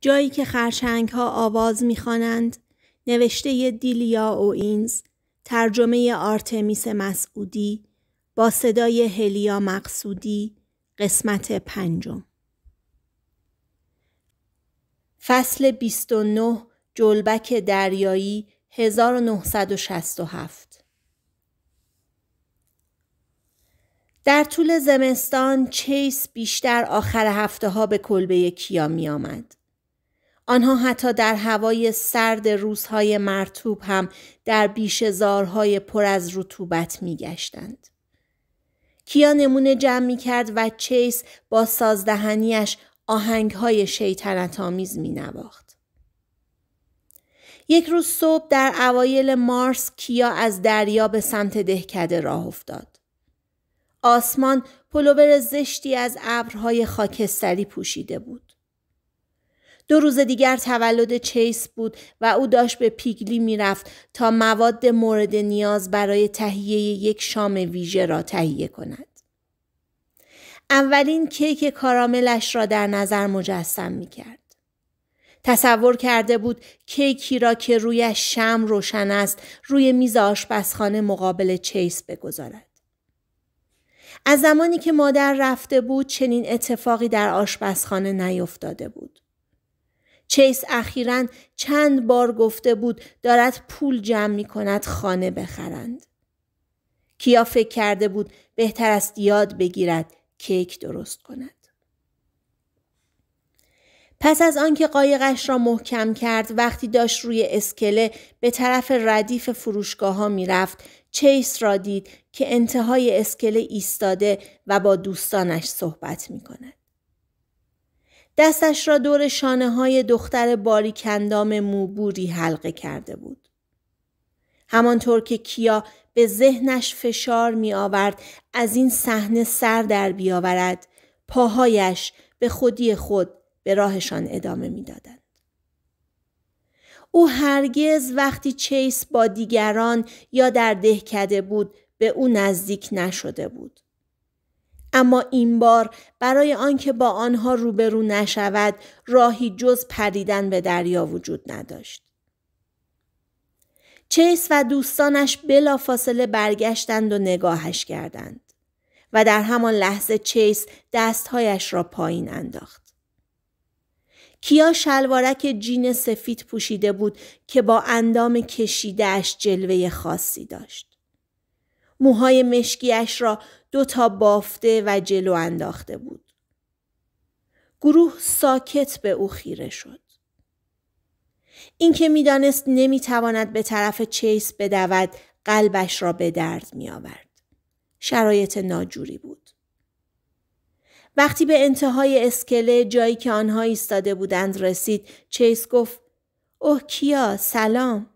جایی که خرچنگ ها آواز میخوانند نوشته دیلیا اینز ترجمه آرتمیس مسعودی با صدای هلیا مقصودی قسمت پنجم فصل 29 جلبک دریایی 1967 در طول زمستان چیس بیشتر آخر هفته ها به کلبه کیا می آمد. آنها حتی در هوای سرد روزهای مرتوب هم در زارهای پر از رطوبت می گشتند. کیا نمونه جمع می کرد و چیس با سازدهنیش آهنگهای شیطنت آمیز می نواخت. یک روز صبح در اوایل مارس کیا از دریا به سمت دهکده راه افتاد. آسمان پلوبر زشتی از ابرهای خاکستری پوشیده بود. دو روز دیگر تولد چیس بود و او داشت به پیگلی میرفت تا مواد مورد نیاز برای تهیه یک شام ویژه را تهیه کند. اولین کیک کاراملش را در نظر مجسم می کرد. تصور کرده بود کیکی را که رویش شم روشن است روی میز آشپزخانه مقابل چیس بگذارد. از زمانی که مادر رفته بود چنین اتفاقی در آشپزخانه نیفتاده بود. چیس اخیرا چند بار گفته بود دارد پول جمع می کند خانه بخرند. کیا فکر کرده بود بهتر است یاد بگیرد کیک درست کند. پس از آنکه قایقش را محکم کرد وقتی داشت روی اسکله به طرف ردیف فروشگاه ها می رفت چیس را دید که انتهای اسکله ایستاده و با دوستانش صحبت می کند. دستش را دور شانه های دختر باریکندام موبوری حلقه کرده بود. همانطور که کیا به ذهنش فشار می آورد از این صحنه سر در بیاورد پاهایش به خودی خود به راهشان ادامه میدادند. او هرگز وقتی چیس با دیگران یا در دهکده بود به او نزدیک نشده بود. اما این بار برای آنکه با آنها روبرو نشود راهی جز پریدن به دریا وجود نداشت. چیس و دوستانش بلافاصله برگشتند و نگاهش کردند و در همان لحظه چیس دستهایش را پایین انداخت. کیا شلوارک جین سفید پوشیده بود که با اندام کشیدهش جلوه خاصی داشت. موهای مشکیش را دو تا بافته و جلو انداخته بود. گروه ساکت به او خیره شد. اینکه میدانست نمیتواند به طرف چیس بدود قلبش را به درد آورد. شرایط ناجوری بود. وقتی به انتهای اسکله جایی که آنها ایستاده بودند رسید چیس گفت اوه کیا سلام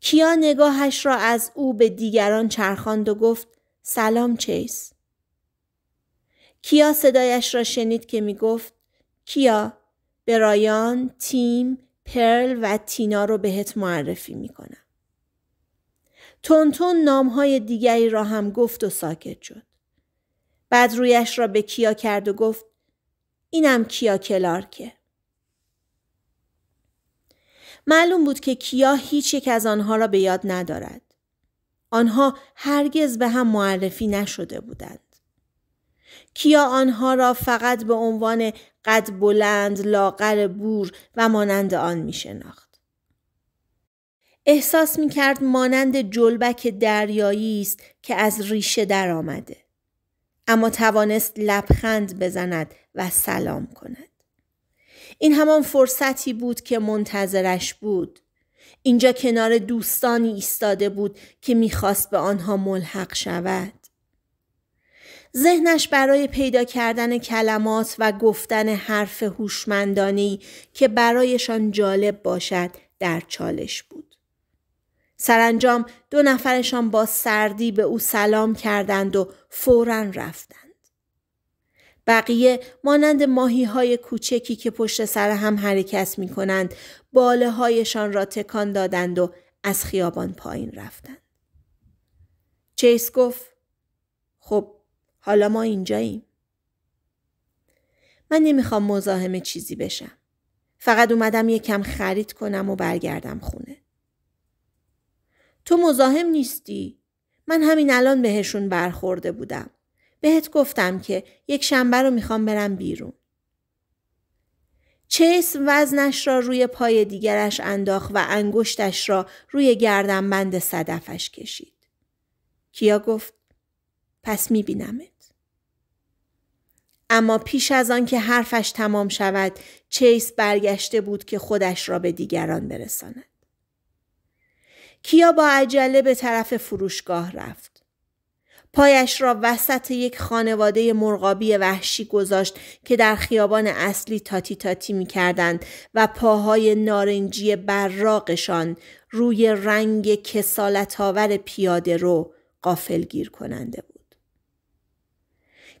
کیا نگاهش را از او به دیگران چرخاند و گفت سلام چیس. کیا صدایش را شنید که می گفت کیا به رایان، تیم، پرل و تینا رو بهت معرفی می کنم. تونتون های دیگری را هم گفت و ساکت شد. بعد رویش را به کیا کرد و گفت اینم کیا کلارکه. معلوم بود که کیا هیچ یک از آنها را به یاد ندارد. آنها هرگز به هم معرفی نشده بودند. کیا آنها را فقط به عنوان قد بلند، لاغر بور و مانند آن می شناخت. احساس می کرد مانند جلبک دریایی است که از ریشه آمده. اما توانست لبخند بزند و سلام کند. این همان فرصتی بود که منتظرش بود. اینجا کنار دوستانی ایستاده بود که میخواست به آنها ملحق شود. ذهنش برای پیدا کردن کلمات و گفتن حرف هوشمندانی که برایشان جالب باشد در چالش بود. سرانجام دو نفرشان با سردی به او سلام کردند و فورا رفتند. بقیه مانند ماهی های کوچکی که پشت سر هم حرکت می کنند باله هایشان را تکان دادند و از خیابان پایین رفتند. چیس گفت خب حالا ما اینجاییم. من نمیخوام مزاحم چیزی بشم. فقط اومدم یه کم خرید کنم و برگردم خونه. تو مزاحم نیستی. من همین الان بهشون برخورده بودم. بهت گفتم که یک شنبه رو میخوام برم بیرون. چیس وزنش را روی پای دیگرش انداخت و انگشتش را روی بند صدفش کشید. کیا گفت پس میبینمت. اما پیش از آن که حرفش تمام شود چیس برگشته بود که خودش را به دیگران برساند. کیا با عجله به طرف فروشگاه رفت. پایش را وسط یک خانواده مرغابی وحشی گذاشت که در خیابان اصلی تاتی تاتی می کردند و پاهای نارنجی براقشان روی رنگ کسالتآور پیاده رو گیر کننده بود.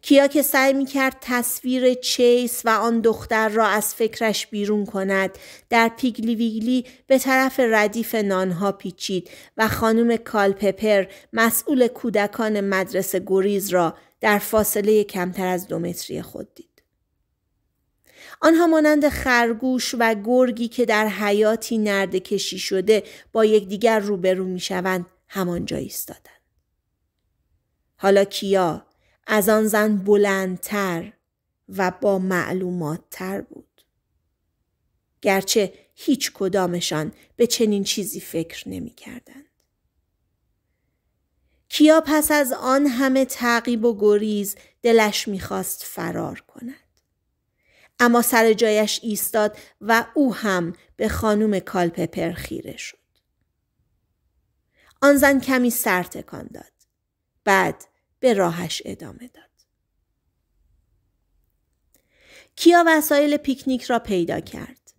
کیا که سعی می تصویر چیس و آن دختر را از فکرش بیرون کند در پیگلی ویگلی به طرف ردیف نانها پیچید و خانم کالپپر مسئول کودکان مدرسه گریز را در فاصله کمتر از دو متری خود دید. آنها مانند خرگوش و گرگی که در حیاتی نرده کشی شده با یکدیگر روبرو می شوند همانجا ایستادند. حالا کیا از آن زن بلندتر و با معلومات تر بود. گرچه هیچ کدامشان به چنین چیزی فکر نمی کردند. کیا پس از آن همه تعقیب و گریز دلش میخواست فرار کند. اما سر جایش ایستاد و او هم به خانم کالپپر خیره شد. آن زن کمی سر تکان داد. بعد به راهش ادامه داد. کیا وسایل پیکنیک را پیدا کرد.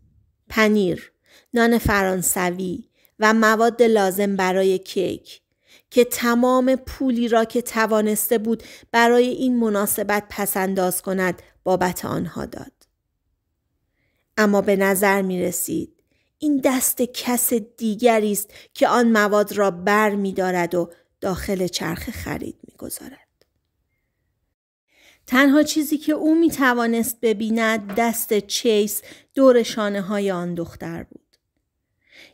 پنیر، نان فرانسوی و مواد لازم برای کیک که تمام پولی را که توانسته بود برای این مناسبت پسنداز کند بابت آنها داد. اما به نظر می رسید این دست کس دیگری است که آن مواد را بر می دارد و داخل چرخ خرید تنها چیزی که او می توانست ببیند دست چیس دور شانه های آن دختر بود.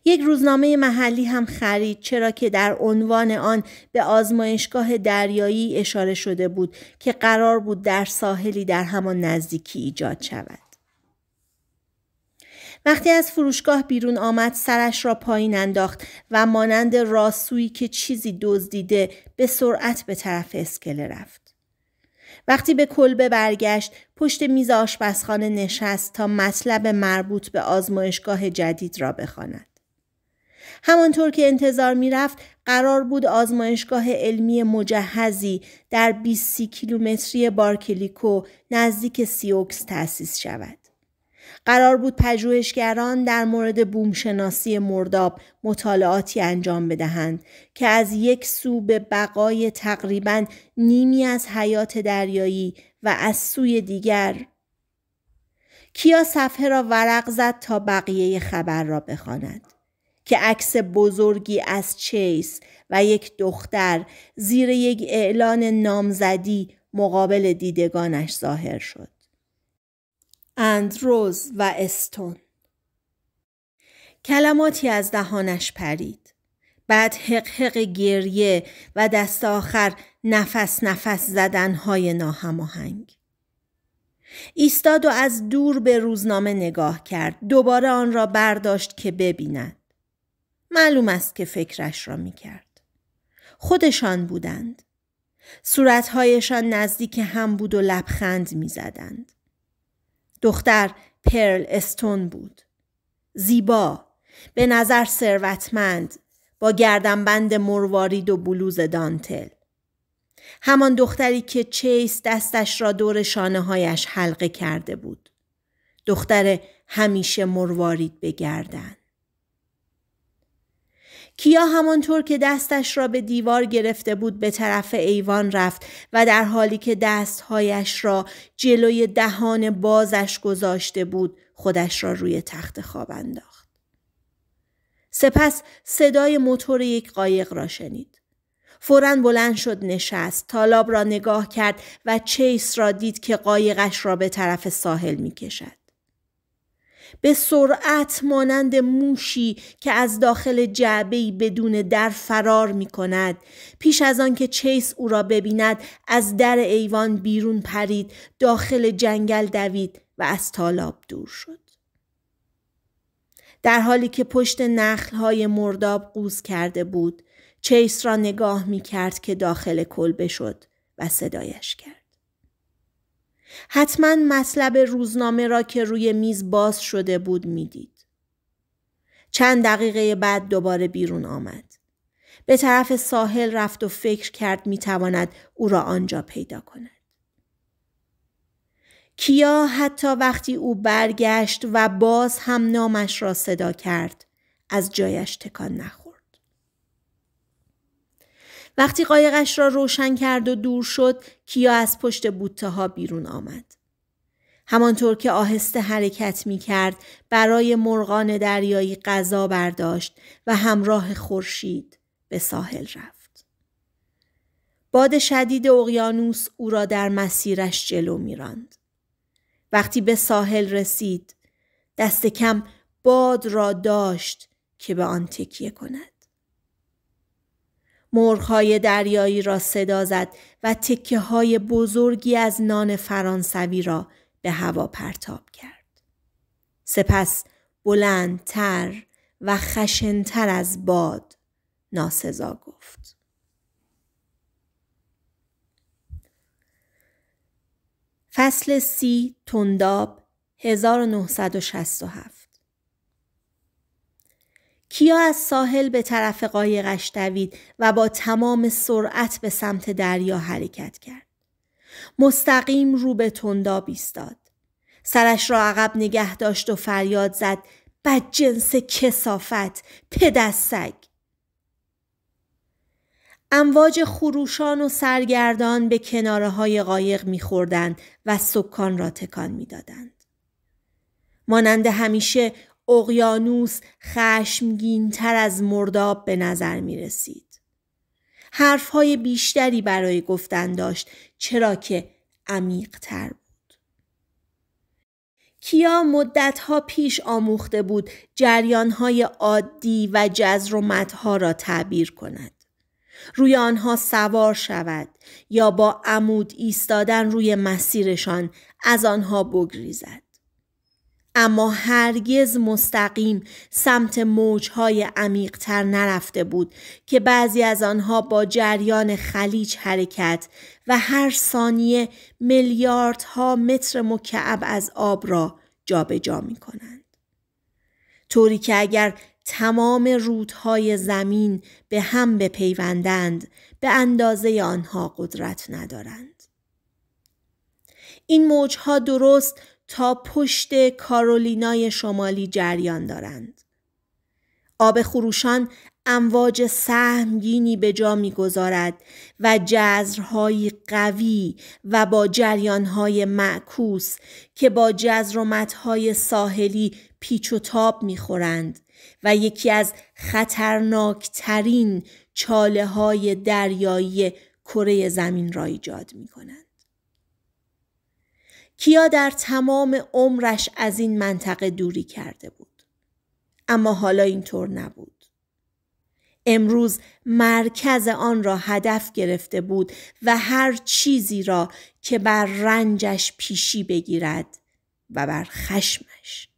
یک روزنامه محلی هم خرید چرا که در عنوان آن به آزمایشگاه دریایی اشاره شده بود که قرار بود در ساحلی در همان نزدیکی ایجاد شود. وقتی از فروشگاه بیرون آمد سرش را پایین انداخت و مانند راسویی که چیزی دزدیده به سرعت به طرف اسکله رفت. وقتی به کلبه برگشت پشت میز آشپزخانه نشست تا مطلب مربوط به آزمایشگاه جدید را بخواند. همانطور که انتظار میرفت قرار بود آزمایشگاه علمی مجهزی در 20 کیلومتری بارکلیکو نزدیک سیوکس تأسیس شود. قرار بود پژوهشگران در مورد بومشناسی مرداب مطالعاتی انجام بدهند که از یک سو به بقای تقریبا نیمی از حیات دریایی و از سوی دیگر کیا صفحه را ورق زد تا بقیه خبر را بخواند که عکس بزرگی از چیس و یک دختر زیر یک اعلان نامزدی مقابل دیدگانش ظاهر شد. اندروز و استون کلماتی از دهانش پرید بعد حقحق گریه و دست آخر نفس نفس زدنهای ناهماهنگ ایستاد و از دور به روزنامه نگاه کرد دوباره آن را برداشت که ببیند معلوم است که فکرش را میکرد خودشان بودند صورتهایشان نزدیک هم بود و لبخند زدند. دختر پرل استون بود. زیبا، به نظر ثروتمند، با گردنبند مروارید و بلوز دانتل. همان دختری که چیس دستش را دور شانه هایش حلقه کرده بود. دختر همیشه مروارید به کیا همانطور که دستش را به دیوار گرفته بود به طرف ایوان رفت و در حالی که دستهایش را جلوی دهان بازش گذاشته بود خودش را روی تخت خواب انداخت. سپس صدای موتور یک قایق را شنید. فورا بلند شد نشست تالاب را نگاه کرد و چیس را دید که قایقش را به طرف ساحل می کشد. به سرعت مانند موشی که از داخل جعبه‌ای بدون در فرار می کند. پیش از آن که چیس او را ببیند از در ایوان بیرون پرید داخل جنگل دوید و از تالاب دور شد. در حالی که پشت های مرداب قوز کرده بود چیس را نگاه می کرد که داخل کلبه شد و صدایش کرد. حتما مطلب روزنامه را که روی میز باز شده بود میدید. چند دقیقه بعد دوباره بیرون آمد. به طرف ساحل رفت و فکر کرد تواند او را آنجا پیدا کند. کیا حتی وقتی او برگشت و باز هم نامش را صدا کرد از جایش تکان نخورد. وقتی قایقش را روشن کرد و دور شد کیا از پشت بوته ها بیرون آمد. همانطور که آهسته حرکت می کرد برای مرغان دریایی غذا برداشت و همراه خورشید به ساحل رفت. باد شدید اقیانوس او را در مسیرش جلو میراند. وقتی به ساحل رسید دست کم باد را داشت که به آن تکیه کند. مرغهای دریایی را صدا زد و تکه های بزرگی از نان فرانسوی را به هوا پرتاب کرد. سپس بلندتر و خشنتر از باد ناسزا گفت. فصل سی تنداب 1967 کیا از ساحل به طرف قایقش دوید و با تمام سرعت به سمت دریا حرکت کرد. مستقیم رو به تنداب ایستاد. سرش را عقب نگه داشت و فریاد زد بد جنس کسافت پدسگ امواج خروشان و سرگردان به کناره های قایق میخوردند و سکان را تکان میدادند. مانند همیشه اقیانوس خشمگین تر از مرداب به نظر می رسید. حرفهای بیشتری برای گفتن داشت چرا که عمیق تر بود. کیا مدتها پیش آموخته بود های عادی و جزر و را تعبیر کند. روی آنها سوار شود یا با عمود ایستادن روی مسیرشان از آنها بگریزد. اما هرگز مستقیم سمت موجهای عمیقتر نرفته بود که بعضی از آنها با جریان خلیج حرکت و هر ثانیه میلیاردها متر مکعب از آب را جابجا جا می کنند. طوری که اگر تمام رودهای زمین به هم بپیوندند به اندازه آنها قدرت ندارند. این موجها درست تا پشت کارولینای شمالی جریان دارند. آب خروشان امواج سهمگینی به جا میگذارد و جزرهای قوی و با جریانهای معکوس که با جزر و ساحلی پیچ و تاب میخورند و یکی از خطرناکترین چاله های دریایی کره زمین را ایجاد می کند. کیا در تمام عمرش از این منطقه دوری کرده بود. اما حالا اینطور نبود. امروز مرکز آن را هدف گرفته بود و هر چیزی را که بر رنجش پیشی بگیرد و بر خشمش.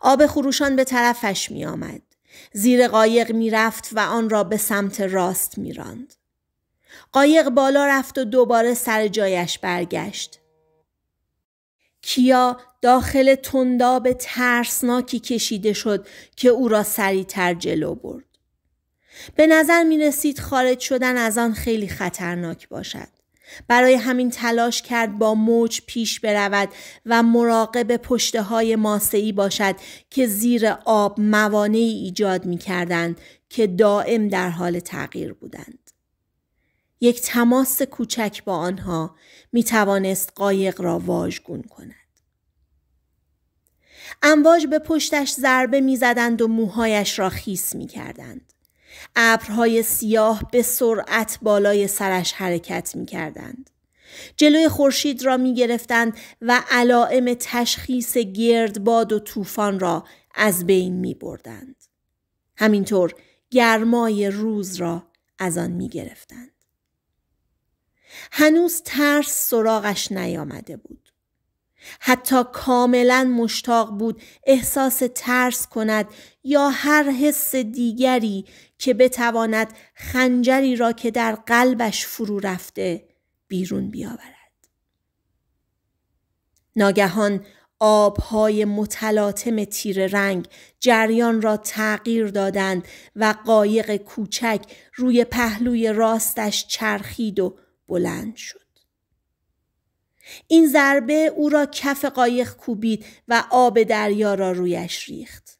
آب خروشان به طرفش می آمد. زیر قایق می رفت و آن را به سمت راست می راند. قایق بالا رفت و دوباره سر جایش برگشت. کیا داخل تنداب ترسناکی کشیده شد که او را سریعتر جلو برد. به نظر می رسید خارج شدن از آن خیلی خطرناک باشد. برای همین تلاش کرد با موج پیش برود و مراقب پشته های ماسعی باشد که زیر آب موانعی ایجاد می کردند که دائم در حال تغییر بودند. یک تماس کوچک با آنها می توانست قایق را واژگون کند. امواج به پشتش ضربه میزدند و موهایش را خیس می کردند. ابرهای سیاه به سرعت بالای سرش حرکت می کردند. جلوی خورشید را می گرفتند و علائم تشخیص باد و طوفان را از بین می بردند. همینطور گرمای روز را از آن می گرفتند. هنوز ترس سراغش نیامده بود. حتی کاملا مشتاق بود احساس ترس کند یا هر حس دیگری که بتواند خنجری را که در قلبش فرو رفته بیرون بیاورد. ناگهان آبهای متلاطم تیر رنگ جریان را تغییر دادند و قایق کوچک روی پهلوی راستش چرخید و بلند شد. این ضربه او را کف قایق کوبید و آب دریا را رویش ریخت.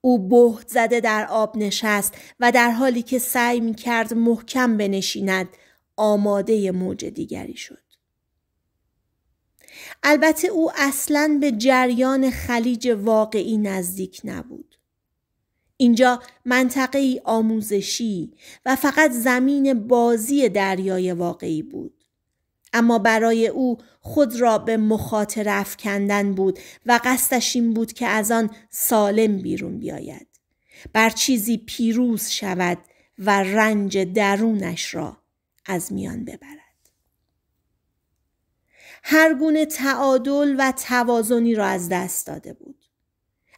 او بهت زده در آب نشست و در حالی که سعی می کرد محکم بنشیند آماده موج دیگری شد. البته او اصلا به جریان خلیج واقعی نزدیک نبود. اینجا منطقه ای آموزشی و فقط زمین بازی دریای واقعی بود. اما برای او خود را به مخاطره افکندن بود و قصدش این بود که از آن سالم بیرون بیاید. بر چیزی پیروز شود و رنج درونش را از میان ببرد. هر گونه تعادل و توازنی را از دست داده بود.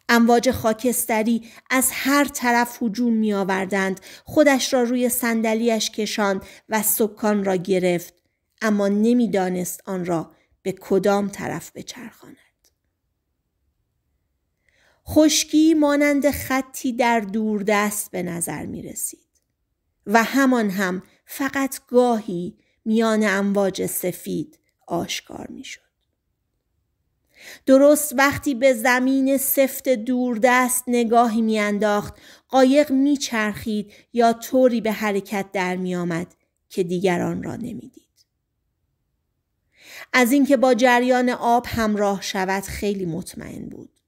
امواج خاکستری از هر طرف هجوم می آوردند. خودش را روی صندلیاش کشاند و سکان را گرفت. اما نمیدانست آن را به کدام طرف بچرخاند. خشکی مانند خطی در دور دست به نظر می رسید. و همان هم فقط گاهی میان امواج سفید آشکار می شد. درست وقتی به زمین سفت دوردست نگاهی میانداخت قایق میچرخید یا طوری به حرکت در میآمد که دیگران را نمیدید از اینکه با جریان آب همراه شود خیلی مطمئن بود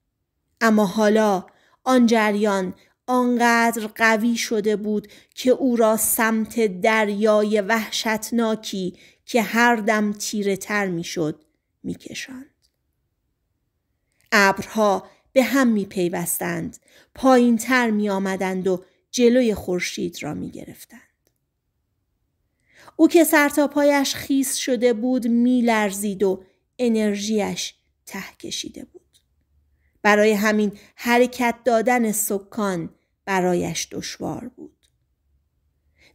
اما حالا آن جریان آنقدر قوی شده بود که او را سمت دریای وحشتناکی که هر دم تیره تر می شد می ابرها به هم می پیوستند پایین تر می آمدند و جلوی خورشید را می گرفتند. او که تا پایش خیس شده بود می لرزید و انرژیش ته کشیده بود. برای همین حرکت دادن سکان برایش دشوار بود.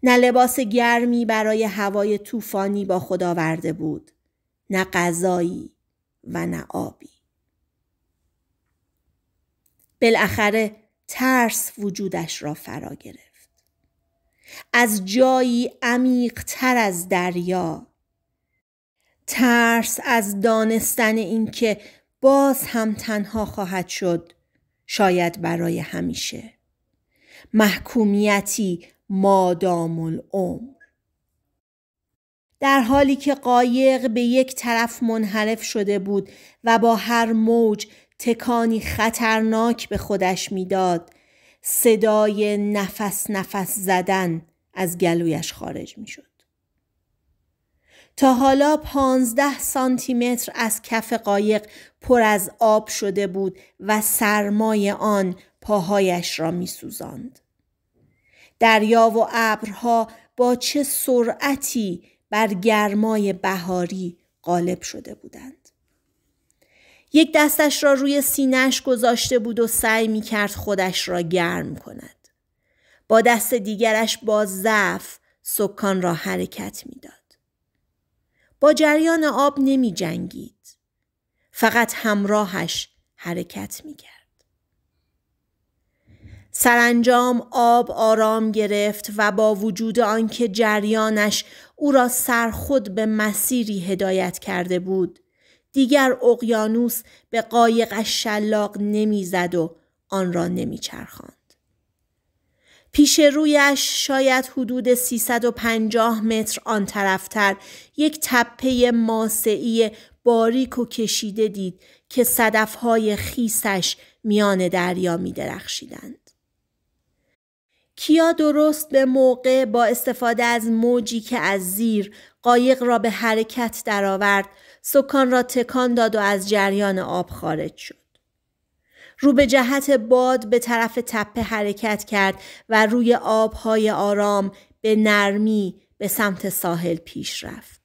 نه لباس گرمی برای هوای طوفانی با خود آورده بود نه غذایی و نه آبی بالاخره ترس وجودش را فرا گرفت از جایی عمیق تر از دریا ترس از دانستن اینکه باز هم تنها خواهد شد شاید برای همیشه محکومیتی مادام العمر در حالی که قایق به یک طرف منحرف شده بود و با هر موج تکانی خطرناک به خودش میداد صدای نفس نفس زدن از گلویش خارج میشد تا حالا پانزده سانتی متر از کف قایق پر از آب شده بود و سرمای آن پاهایش را میسوزاند دریا و ابرها با چه سرعتی بر گرمای بهاری غالب شده بودند یک دستش را روی سینهش گذاشته بود و سعی می کرد خودش را گرم کند. با دست دیگرش با ضعف سکان را حرکت میداد. با جریان آب نمی جنگید. فقط همراهش حرکت می کرد. سرانجام آب آرام گرفت و با وجود آنکه جریانش او را سرخود به مسیری هدایت کرده بود دیگر اقیانوس به قایقش شلاق نمیزد و آن را نمیچرخاند. پیش رویش شاید حدود 350 متر آن طرفتر یک تپه ماسعی باریک و کشیده دید که صدفهای خیسش میان دریا می کیا درست به موقع با استفاده از موجی که از زیر قایق را به حرکت درآورد سکان را تکان داد و از جریان آب خارج شد. رو به جهت باد به طرف تپه حرکت کرد و روی آبهای آرام به نرمی به سمت ساحل پیش رفت.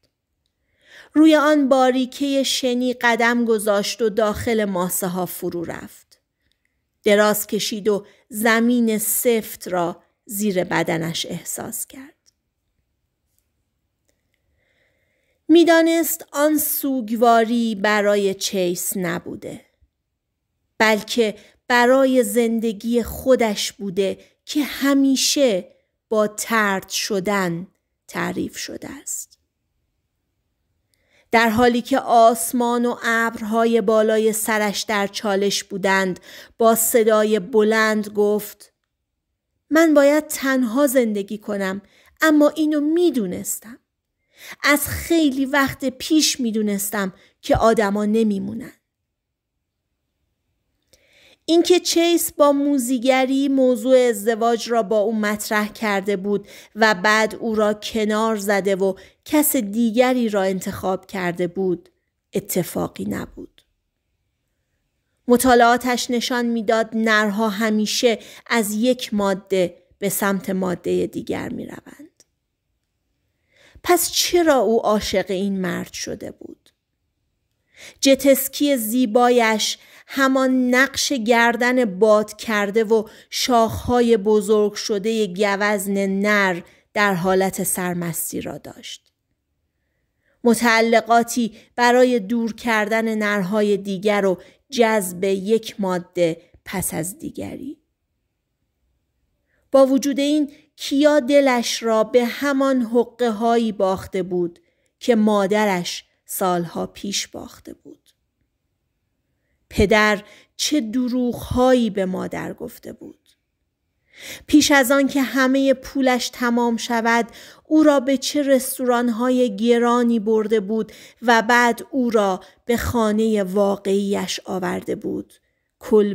روی آن باریکه شنی قدم گذاشت و داخل ماسه ها فرو رفت. دراز کشید و زمین سفت را زیر بدنش احساس کرد. میدانست آن سوگواری برای چیس نبوده بلکه برای زندگی خودش بوده که همیشه با ترد شدن تعریف شده است در حالی که آسمان و ابرهای بالای سرش در چالش بودند با صدای بلند گفت من باید تنها زندگی کنم اما اینو میدونستم از خیلی وقت پیش میدونستم که آدما نمیمونن. اینکه چیس با موزیگری موضوع ازدواج را با او مطرح کرده بود و بعد او را کنار زده و کس دیگری را انتخاب کرده بود اتفاقی نبود. مطالعاتش نشان میداد نرها همیشه از یک ماده به سمت ماده دیگر می روند. پس چرا او عاشق این مرد شده بود؟ جتسکی زیبایش همان نقش گردن باد کرده و شاخهای بزرگ شده گوزن نر در حالت سرمستی را داشت. متعلقاتی برای دور کردن نرهای دیگر و جذب یک ماده پس از دیگری. با وجود این کیا دلش را به همان حقه هایی باخته بود که مادرش سالها پیش باخته بود. پدر چه هایی به مادر گفته بود. پیش از آن که همه پولش تمام شود او را به چه های گرانی برده بود و بعد او را به خانه واقعیش آورده بود.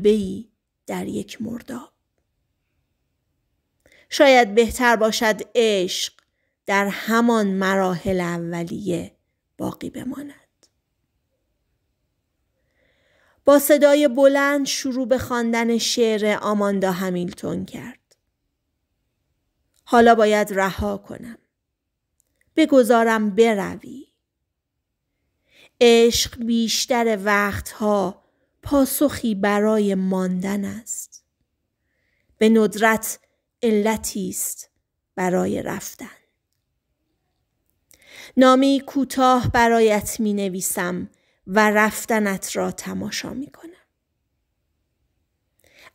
ای در یک مرداب. شاید بهتر باشد عشق در همان مراحل اولیه باقی بماند. با صدای بلند شروع به خواندن شعر آماندا همیلتون کرد. حالا باید رها کنم. بگذارم بروی. عشق بیشتر وقتها پاسخی برای ماندن است. به ندرت علتی است برای رفتن نامی کوتاه برایت می نویسم و رفتنت را تماشا می کنم.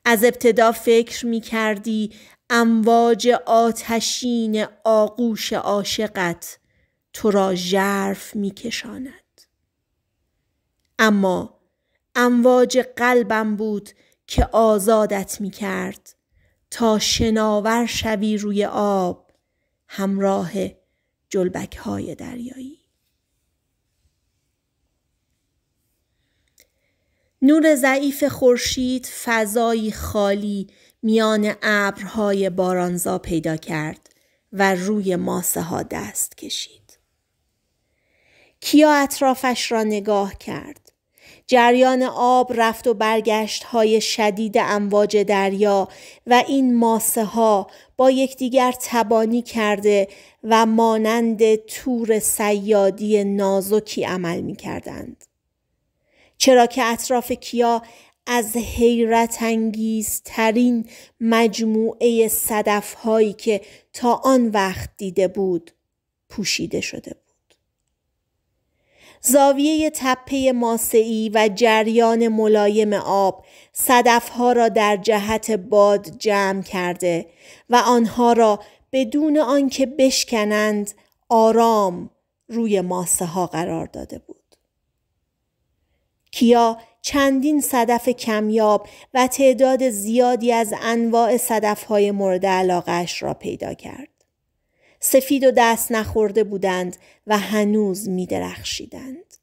از ابتدا فکر می کردی امواج آتشین آغوش عاشقت تو را ژرف می کشاند. اما امواج قلبم بود که آزادت می کرد تا شناور شوی روی آب همراه جلبک های دریایی نور ضعیف خورشید فضایی خالی میان ابرهای بارانزا پیدا کرد و روی ماسه ها دست کشید کیا اطرافش را نگاه کرد جریان آب رفت و برگشت های شدید امواج دریا و این ماسه ها با یکدیگر تبانی کرده و مانند تور سیادی نازکی عمل می کردند. چرا که اطراف کیا از حیرت انگیز ترین مجموعه صدف هایی که تا آن وقت دیده بود پوشیده شده بود. زاویه تپه ماسعی و جریان ملایم آب صدفها را در جهت باد جمع کرده و آنها را بدون آنکه بشکنند آرام روی ماسه ها قرار داده بود. کیا چندین صدف کمیاب و تعداد زیادی از انواع صدف های مورد علاقش را پیدا کرد. سفید و دست نخورده بودند و هنوز می درخشیدند.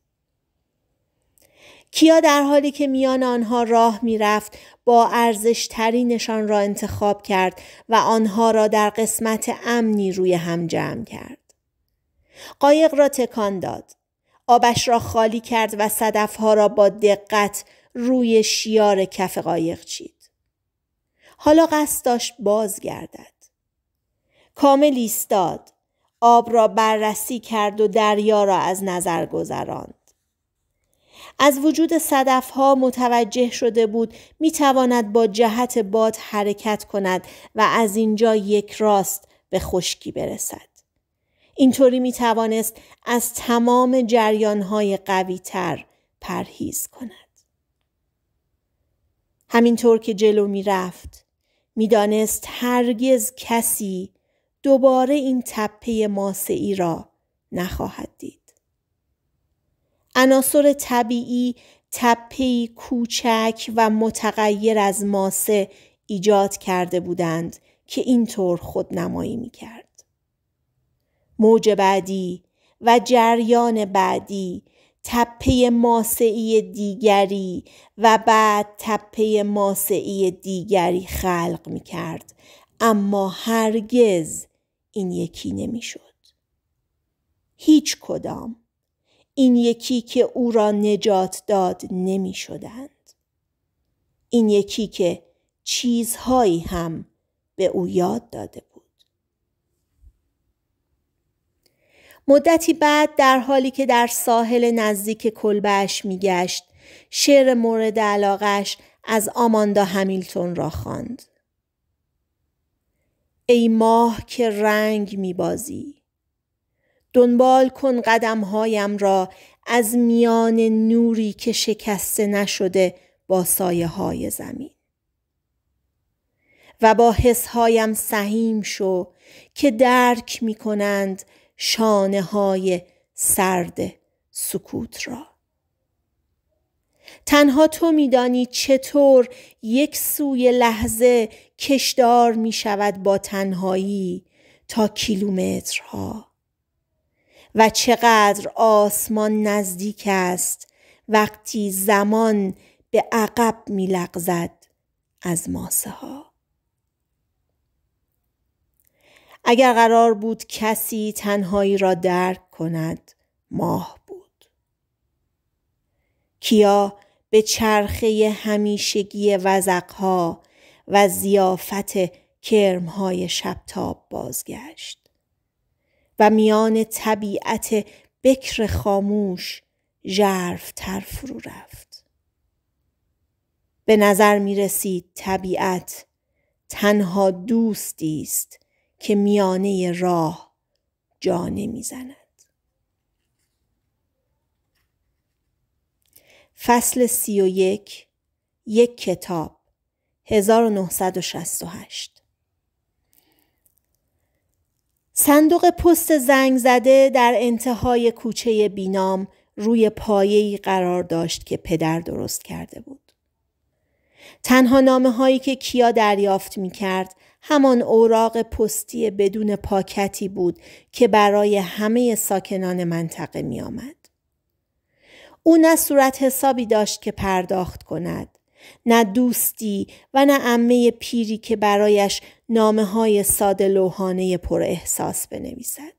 کیا در حالی که میان آنها راه رفت با نشان را انتخاب کرد و آنها را در قسمت امنی روی هم جمع کرد. قایق را تکان داد. آبش را خالی کرد و صدفها را با دقت روی شیار کف قایق چید. حالا قصد داشت بازگردد. کامل ایستاد آب را بررسی کرد و دریا را از نظر گذراند از وجود صدف ها متوجه شده بود می تواند با جهت باد حرکت کند و از اینجا یک راست به خشکی برسد. اینطوری می توانست از تمام جریان های قوی تر پرهیز کند. همینطور که جلو می رفت می دانست هرگز کسی دوباره این تپه ماسعی را نخواهد دید. عناصر طبیعی تپه کوچک و متغیر از ماسه ایجاد کرده بودند که اینطور خود نمایی می کرد. موج بعدی و جریان بعدی تپه ماسعی دیگری و بعد تپه ماسعی دیگری خلق می کرد. اما هرگز این یکی نمیشد. هیچ کدام این یکی که او را نجات داد نمی شدند. این یکی که چیزهایی هم به او یاد داده بود. مدتی بعد در حالی که در ساحل نزدیک کلبهش میگشت شعر مورد علاقش از آماندا همیلتون را خواند. ای ماه که رنگ می بازی دنبال کن قدمهایم را از میان نوری که شکسته نشده با سایه های زمین و با حسهایم سهیم شو که درک می کنند شانه های سرد سکوت را تنها تو میدانی چطور یک سوی لحظه کشدار می شود با تنهایی تا کیلومترها و چقدر آسمان نزدیک است وقتی زمان به عقب می لغزد از ماسه ها اگر قرار بود کسی تنهایی را درک کند ماه بود کیا به چرخه همیشگی وزقها و زیافت کرمهای شبتاب بازگشت و میان طبیعت بکر خاموش ژرفتر فرو رفت به نظر می رسید طبیعت تنها دوستی است که میانه راه جا نمیزند فصل سی و یک یک کتاب 1968 صندوق پست زنگ زده در انتهای کوچه بینام روی پایه‌ای قرار داشت که پدر درست کرده بود. تنها نامه هایی که کیا دریافت می کرد همان اوراق پستی بدون پاکتی بود که برای همه ساکنان منطقه می آمد. او نه صورت حسابی داشت که پرداخت کند نه دوستی و نه امه پیری که برایش نامه های ساده لوحانه پر احساس بنویسد.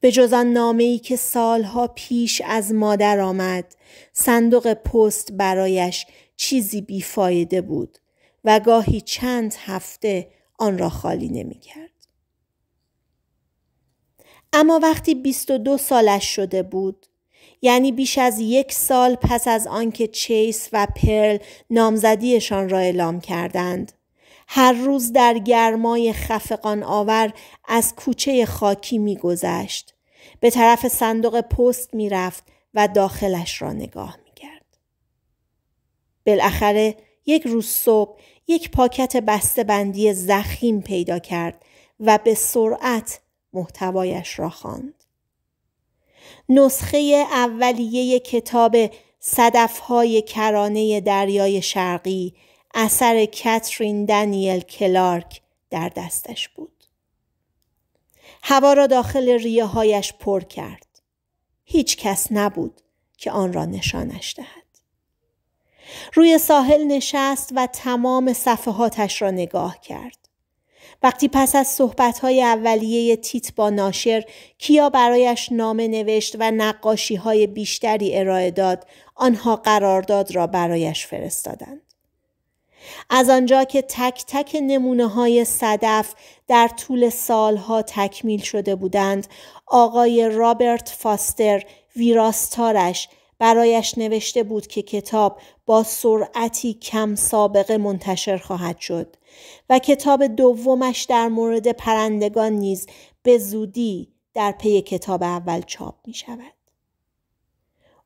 به جز آن نامه ای که سالها پیش از مادر آمد صندوق پست برایش چیزی بیفایده بود و گاهی چند هفته آن را خالی نمی کرد. اما وقتی 22 سالش شده بود یعنی بیش از یک سال پس از آنکه چیس و پرل نامزدیشان را اعلام کردند. هر روز در گرمای خفقان آور از کوچه خاکی میگذشت. به طرف صندوق پست میرفت و داخلش را نگاه کرد بالاخره یک روز صبح یک پاکت بسته بندی زخیم پیدا کرد و به سرعت محتوایش را خواند. نسخه اولیه کتاب صدفهای کرانه دریای شرقی اثر کاترین دنیل کلارک در دستش بود. هوا را داخل ریه هایش پر کرد. هیچ کس نبود که آن را نشانش دهد. روی ساحل نشست و تمام صفحاتش را نگاه کرد. وقتی پس از صحبتهای اولیه تیت با ناشر کیا برایش نامه نوشت و نقاشی های بیشتری ارائه داد آنها قرارداد را برایش فرستادند. از آنجا که تک تک نمونه های صدف در طول سالها تکمیل شده بودند آقای رابرت فاستر ویراستارش برایش نوشته بود که کتاب با سرعتی کم سابقه منتشر خواهد شد و کتاب دومش در مورد پرندگان نیز به زودی در پی کتاب اول چاپ می شود.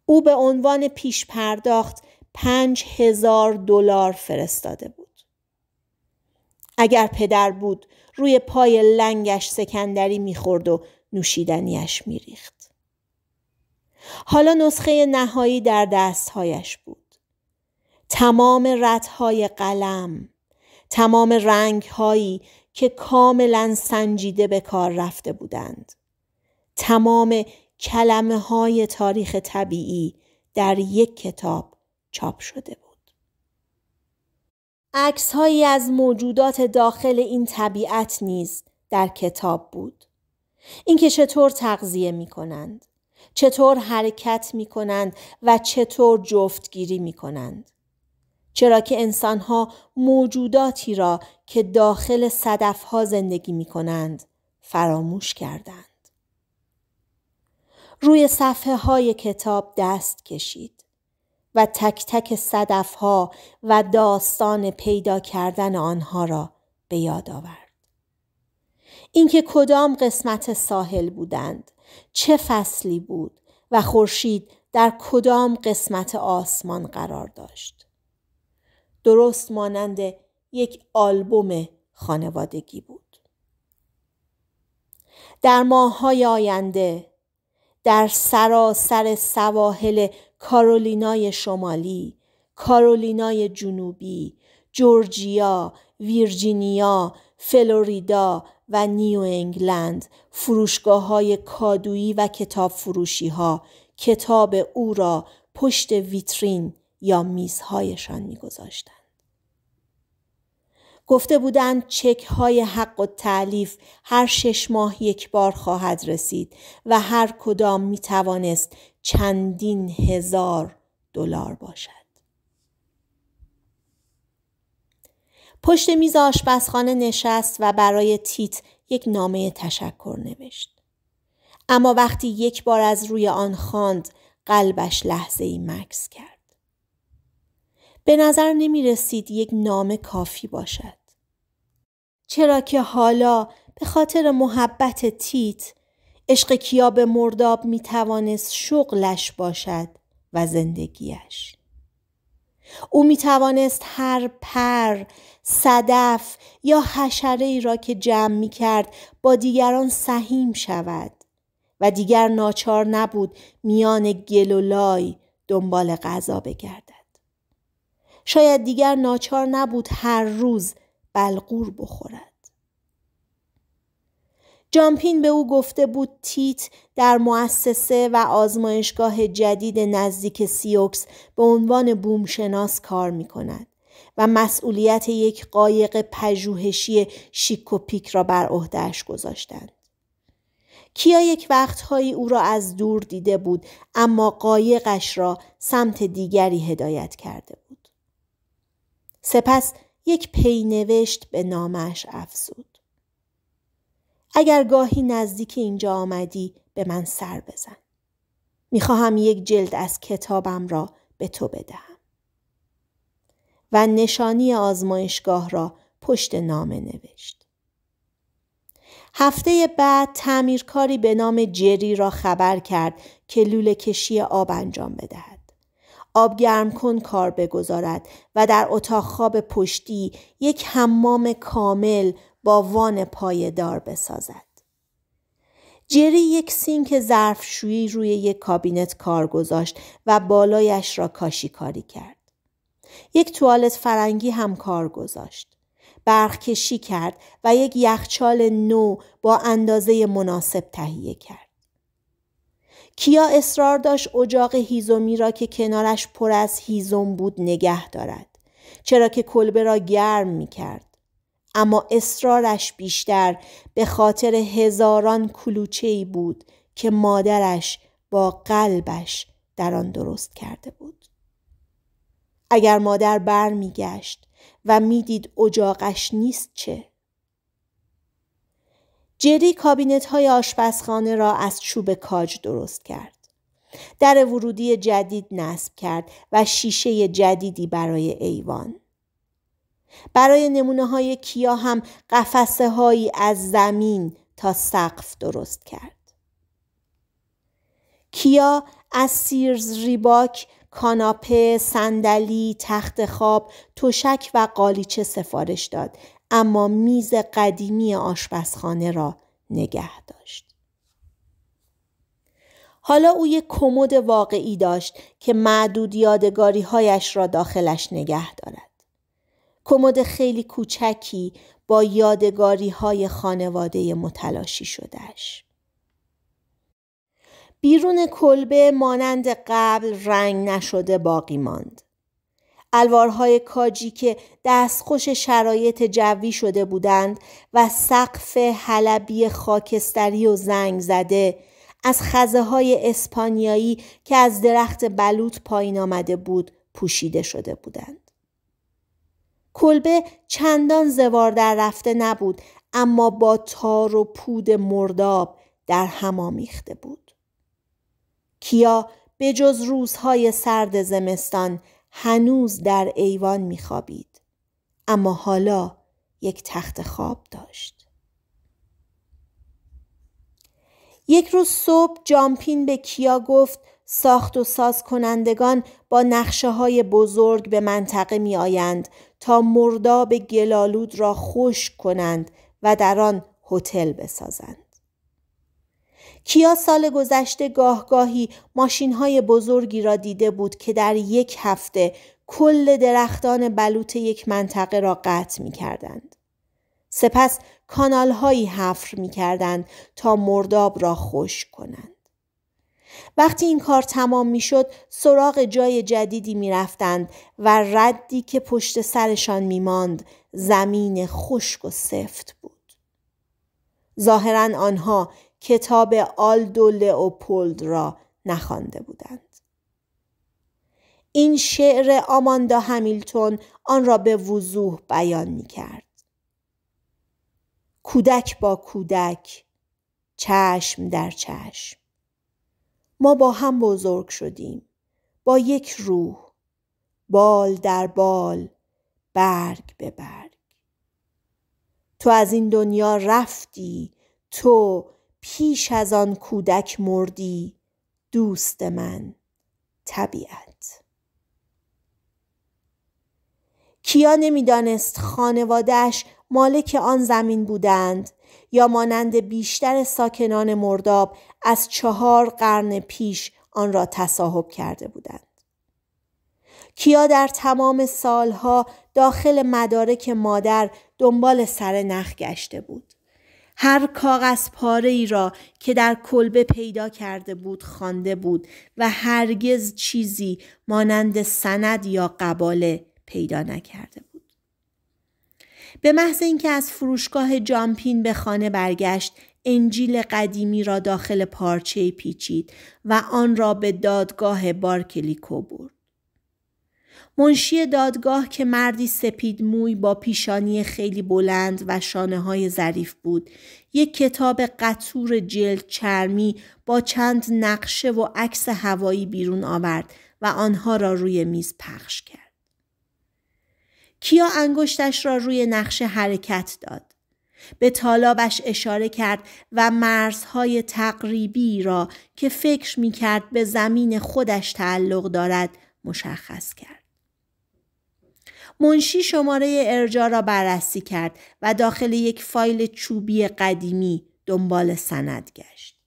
او به عنوان پیش پرداخت پنج هزار دلار فرستاده بود. اگر پدر بود روی پای لنگش سکندری میخورد و نوشیدنیش میریخت. حالا نسخه نهایی در دستهایش بود. تمام ردهای قلم، تمام رنگهایی که کاملا سنجیده به کار رفته بودند. تمام کلمه های تاریخ طبیعی در یک کتاب چاپ شده بود. عکس از موجودات داخل این طبیعت نیز در کتاب بود. اینکه چطور تغذیه می کنند. چطور حرکت می کنند و چطور جفتگیری می کنند. چرا که انسانها موجوداتی را که داخل صدفها زندگی می کنند فراموش کردند. روی صفحه های کتاب دست کشید و تک تک صدف ها و داستان پیدا کردن آنها را به یاد آورد. اینکه کدام قسمت ساحل بودند چه فصلی بود و خورشید در کدام قسمت آسمان قرار داشت درست مانند یک آلبوم خانوادگی بود در ماههای آینده در سراسر سواحل کارولینای شمالی کارولینای جنوبی جورجیا ویرجینیا فلوریدا و نیو انگلند، فروشگاه های کادویی و کتاب فروشی ها، کتاب او را پشت ویترین یا میزهایشان میگذاشتند. گفته بودند چک های حق و تعلیف هر شش ماه یک بار خواهد رسید و هر کدام می توانست چندین هزار دلار باشد. پشت میز آشپزخانه نشست و برای تیت یک نامه تشکر نوشت. اما وقتی یک بار از روی آن خواند قلبش لحظه ای مکس کرد. به نظر نمی رسید یک نامه کافی باشد. چرا که حالا به خاطر محبت تیت عشق کیاب مرداب می توانست شغلش باشد و زندگیش. او می توانست هر پر، صدف یا حشره ای را که جمع می کرد با دیگران سهیم شود و دیگر ناچار نبود میان گل و لای دنبال غذا بگردد. شاید دیگر ناچار نبود هر روز بلغور بخورد. جامپین به او گفته بود تیت در مؤسسه و آزمایشگاه جدید نزدیک سیوکس به عنوان بومشناس کار می کند و مسئولیت یک قایق پژوهشی شیک و پیک را بر عهدهش گذاشتند. کیا یک وقتهایی او را از دور دیده بود اما قایقش را سمت دیگری هدایت کرده بود. سپس یک پینوشت به نامش افزود. اگر گاهی نزدیک اینجا آمدی به من سر بزن. میخواهم یک جلد از کتابم را به تو بدهم. و نشانی آزمایشگاه را پشت نامه نوشت. هفته بعد تعمیرکاری به نام جری را خبر کرد که لوله کشی آب انجام بدهد. آب گرم کن کار بگذارد و در اتاق خواب پشتی یک حمام کامل با وان پایدار بسازد. جری یک سینک ظرفشویی روی یک کابینت کار گذاشت و بالایش را کاشی کاری کرد. یک توالت فرنگی هم کار گذاشت. برخ کشی کرد و یک یخچال نو با اندازه مناسب تهیه کرد. کیا اصرار داشت اجاق هیزومی را که کنارش پر از هیزم بود نگه دارد. چرا که کلبه را گرم می کرد اما اصرارش بیشتر به خاطر هزاران کلوچه ای بود که مادرش با قلبش در آن درست کرده بود. اگر مادر بر گشت و میدید اجاقش نیست چه؟ جری کابینت های آشپزخانه را از چوب کاج درست کرد. در ورودی جدید نصب کرد و شیشه جدیدی برای ایوان. برای نمونه های کیا هم قفسه هایی از زمین تا سقف درست کرد. کیا از سیرز ریباک کاناپه، صندلی، تخت خواب، تشک و قالیچه سفارش داد اما میز قدیمی آشپزخانه را نگه داشت. حالا او یک کمد واقعی داشت که معدود یادگاری هایش را داخلش نگه دارد. کمد خیلی کوچکی با یادگاری های خانواده متلاشی شدهش. بیرون کلبه مانند قبل رنگ نشده باقی ماند. الوارهای کاجی که دستخوش شرایط جوی شده بودند و سقف حلبی خاکستری و زنگ زده از خزه های اسپانیایی که از درخت بلوط پایین آمده بود پوشیده شده بودند. کلبه چندان زوار در رفته نبود اما با تار و پود مرداب در هم آمیخته بود. کیا به جز روزهای سرد زمستان هنوز در ایوان میخوابید اما حالا یک تخت خواب داشت. یک روز صبح جامپین به کیا گفت ساخت و ساز کنندگان با نقشه های بزرگ به منطقه می آیند تا مرداب گلالود را خشک کنند و در آن هتل بسازند کیا سال گذشته گاهگاهی ماشین های بزرگی را دیده بود که در یک هفته کل درختان بلوط یک منطقه را قطع می کردند. سپس کانال هایی حفر می کردند تا مرداب را خشک کنند. وقتی این کار تمام میشد سراغ جای جدیدی میرفتند و ردی که پشت سرشان ماند زمین خشک و سفت بود ظاهرا آنها کتاب آلدو لئوپولد را نخوانده بودند این شعر آماندا همیلتون آن را به وضوح بیان می کرد. کودک با کودک چشم در چشم ما با هم بزرگ شدیم با یک روح بال در بال برگ به برگ تو از این دنیا رفتی تو پیش از آن کودک مردی دوست من طبیعت کیا نمیدانست خانوادهش مالک آن زمین بودند یا مانند بیشتر ساکنان مرداب از چهار قرن پیش آن را تصاحب کرده بودند. کیا در تمام سالها داخل مدارک مادر دنبال سر نخ گشته بود. هر کاغذ پاره ای را که در کلبه پیدا کرده بود خوانده بود و هرگز چیزی مانند سند یا قباله پیدا نکرده بود. به محض اینکه از فروشگاه جامپین به خانه برگشت انجیل قدیمی را داخل پارچه پیچید و آن را به دادگاه بارکلیکو برد. منشی دادگاه که مردی سپید موی با پیشانی خیلی بلند و شانه های ظریف بود یک کتاب قطور جلد چرمی با چند نقشه و عکس هوایی بیرون آورد و آنها را روی میز پخش کرد. کیا انگشتش را روی نقشه حرکت داد. به طالابش اشاره کرد و مرزهای تقریبی را که فکر می کرد به زمین خودش تعلق دارد مشخص کرد. منشی شماره ارجا را بررسی کرد و داخل یک فایل چوبی قدیمی دنبال سند گشت.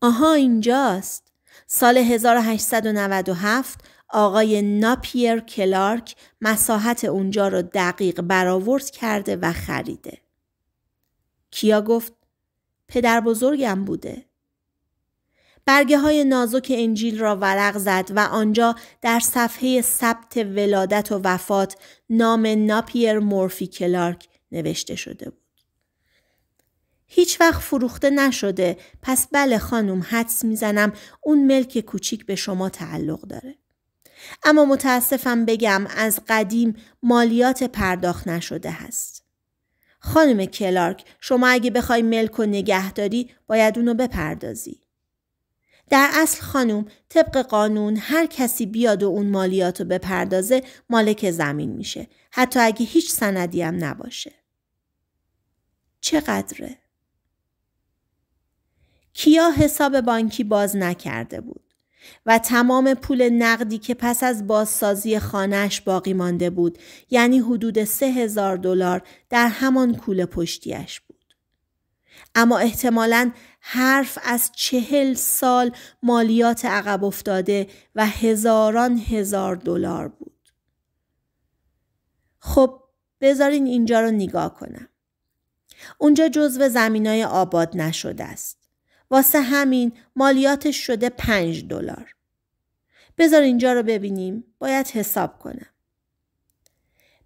آها اینجاست. سال 1897 آقای ناپیر کلارک مساحت اونجا رو دقیق برآورد کرده و خریده. کیا گفت پدر بزرگم بوده. برگه های نازک انجیل را ورق زد و آنجا در صفحه ثبت ولادت و وفات نام ناپیر مورفی کلارک نوشته شده بود. هیچ وقت فروخته نشده پس بله خانم حدس میزنم اون ملک کوچیک به شما تعلق داره. اما متاسفم بگم از قدیم مالیات پرداخت نشده هست. خانم کلارک شما اگه بخوای ملک و نگهداری باید اونو بپردازی. در اصل خانم طبق قانون هر کسی بیاد و اون مالیات رو بپردازه مالک زمین میشه حتی اگه هیچ سندی هم نباشه. چقدره؟ کیا حساب بانکی باز نکرده بود. و تمام پول نقدی که پس از بازسازی خانهش باقی مانده بود یعنی حدود سه هزار دلار در همان کول پشتیش بود. اما احتمالا حرف از چهل سال مالیات عقب افتاده و هزاران هزار دلار بود. خب بذارین اینجا رو نگاه کنم. اونجا جزو زمینای آباد نشده است. واسه همین مالیاتش شده 5 دلار. بذار اینجا رو ببینیم. باید حساب کنم.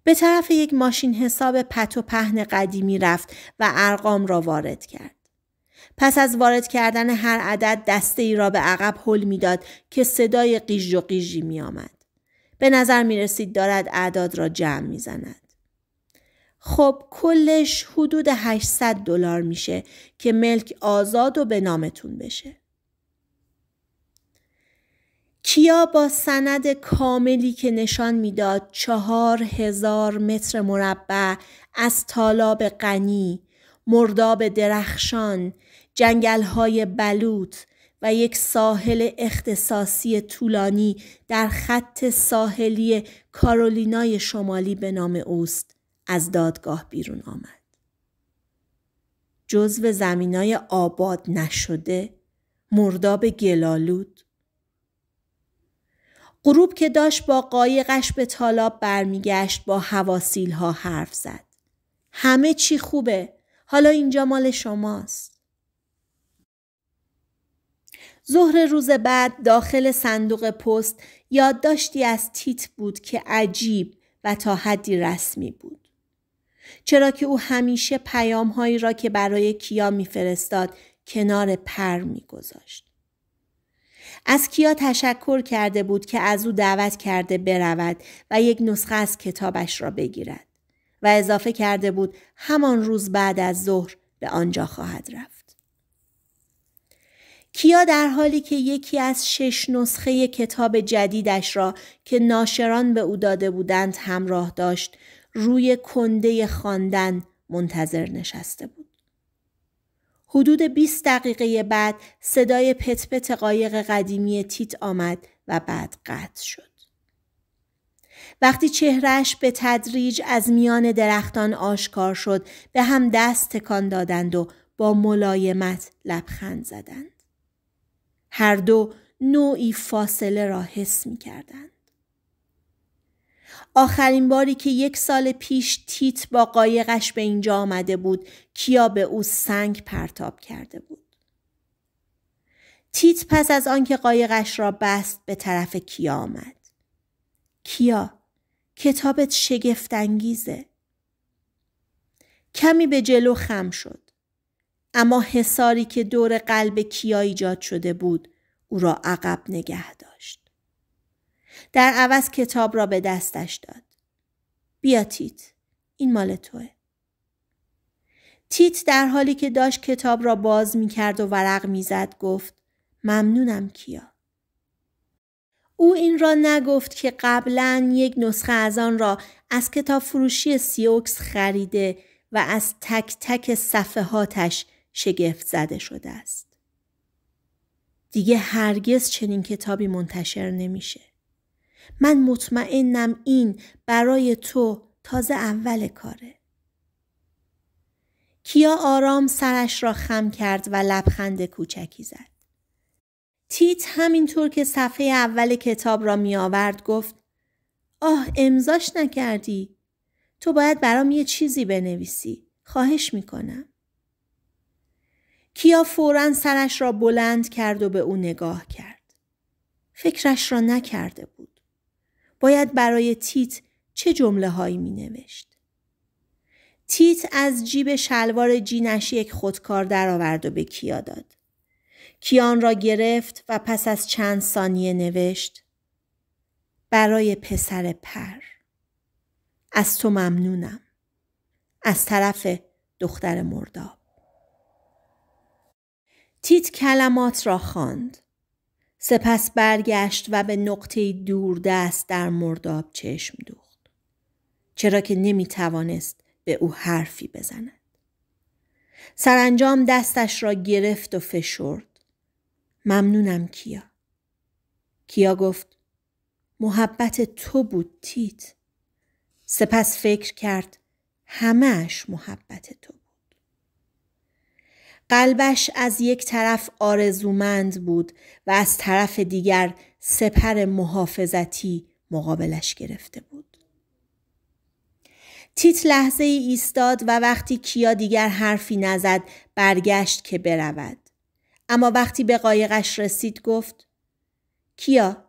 به طرف یک ماشین حساب پت و پهن قدیمی رفت و ارقام را وارد کرد. پس از وارد کردن هر عدد دسته ای را به عقب هل میداد که صدای قیژ و قیژی می آمد. به نظر می رسید دارد اعداد را جمع می زند. خب کلش حدود 800 دلار میشه که ملک آزاد و به نامتون بشه. کیا با سند کاملی که نشان میداد چهار هزار متر مربع از تالاب غنی، مرداب درخشان، جنگلهای بلوط و یک ساحل اختصاصی طولانی در خط ساحلی کارولینای شمالی به نام اوست از دادگاه بیرون آمد. جزو زمینای آباد نشده، مرداب گلالود. غروب که داشت با قایقش به طالاب برمیگشت با هواسیل ها حرف زد. همه چی خوبه. حالا اینجا مال شماست. ظهر روز بعد داخل صندوق پست یادداشتی از تیت بود که عجیب و تا حدی رسمی بود. چرا که او همیشه پیامهایی را که برای کیا میفرستاد کنار پر میگذاشت از کیا تشکر کرده بود که از او دعوت کرده برود و یک نسخه از کتابش را بگیرد و اضافه کرده بود همان روز بعد از ظهر به آنجا خواهد رفت. کیا در حالی که یکی از شش نسخه کتاب جدیدش را که ناشران به او داده بودند همراه داشت روی کنده خواندن منتظر نشسته بود. حدود 20 دقیقه بعد صدای پت پت قایق قدیمی تیت آمد و بعد قطع شد. وقتی چهرش به تدریج از میان درختان آشکار شد به هم دست تکان دادند و با ملایمت لبخند زدند. هر دو نوعی فاصله را حس می کردند. آخرین باری که یک سال پیش تیت با قایقش به اینجا آمده بود کیا به او سنگ پرتاب کرده بود. تیت پس از آنکه قایقش را بست به طرف کیا آمد. کیا کتابت انگیزه. کمی به جلو خم شد. اما حساری که دور قلب کیا ایجاد شده بود او را عقب نگه داد. در عوض کتاب را به دستش داد. بیا تیت. این مال توه. تیت در حالی که داشت کتاب را باز می کرد و ورق می زد گفت ممنونم کیا. او این را نگفت که قبلا یک نسخه از آن را از کتاب فروشی سیوکس خریده و از تک تک صفحاتش شگفت زده شده است. دیگه هرگز چنین کتابی منتشر نمیشه. من مطمئنم این برای تو تازه اول کاره. کیا آرام سرش را خم کرد و لبخند کوچکی زد. تیت همینطور که صفحه اول کتاب را می آورد گفت آه امضاش نکردی تو باید برام یه چیزی بنویسی خواهش میکنم کیا فورا سرش را بلند کرد و به او نگاه کرد فکرش را نکرده بود باید برای تیت چه جمله هایی می نوشت. تیت از جیب شلوار جینش یک خودکار درآورد و به کیا داد. کیان را گرفت و پس از چند ثانیه نوشت برای پسر پر از تو ممنونم از طرف دختر مرداب تیت کلمات را خواند سپس برگشت و به نقطه دست در مرداب چشم دوخت. چرا که نمی توانست به او حرفی بزند. سرانجام دستش را گرفت و فشرد. ممنونم کیا. کیا گفت محبت تو بود تیت. سپس فکر کرد همهش محبت تو. قلبش از یک طرف آرزومند بود و از طرف دیگر سپر محافظتی مقابلش گرفته بود. تیت لحظه ای ایستاد و وقتی کیا دیگر حرفی نزد برگشت که برود. اما وقتی به قایقش رسید گفت کیا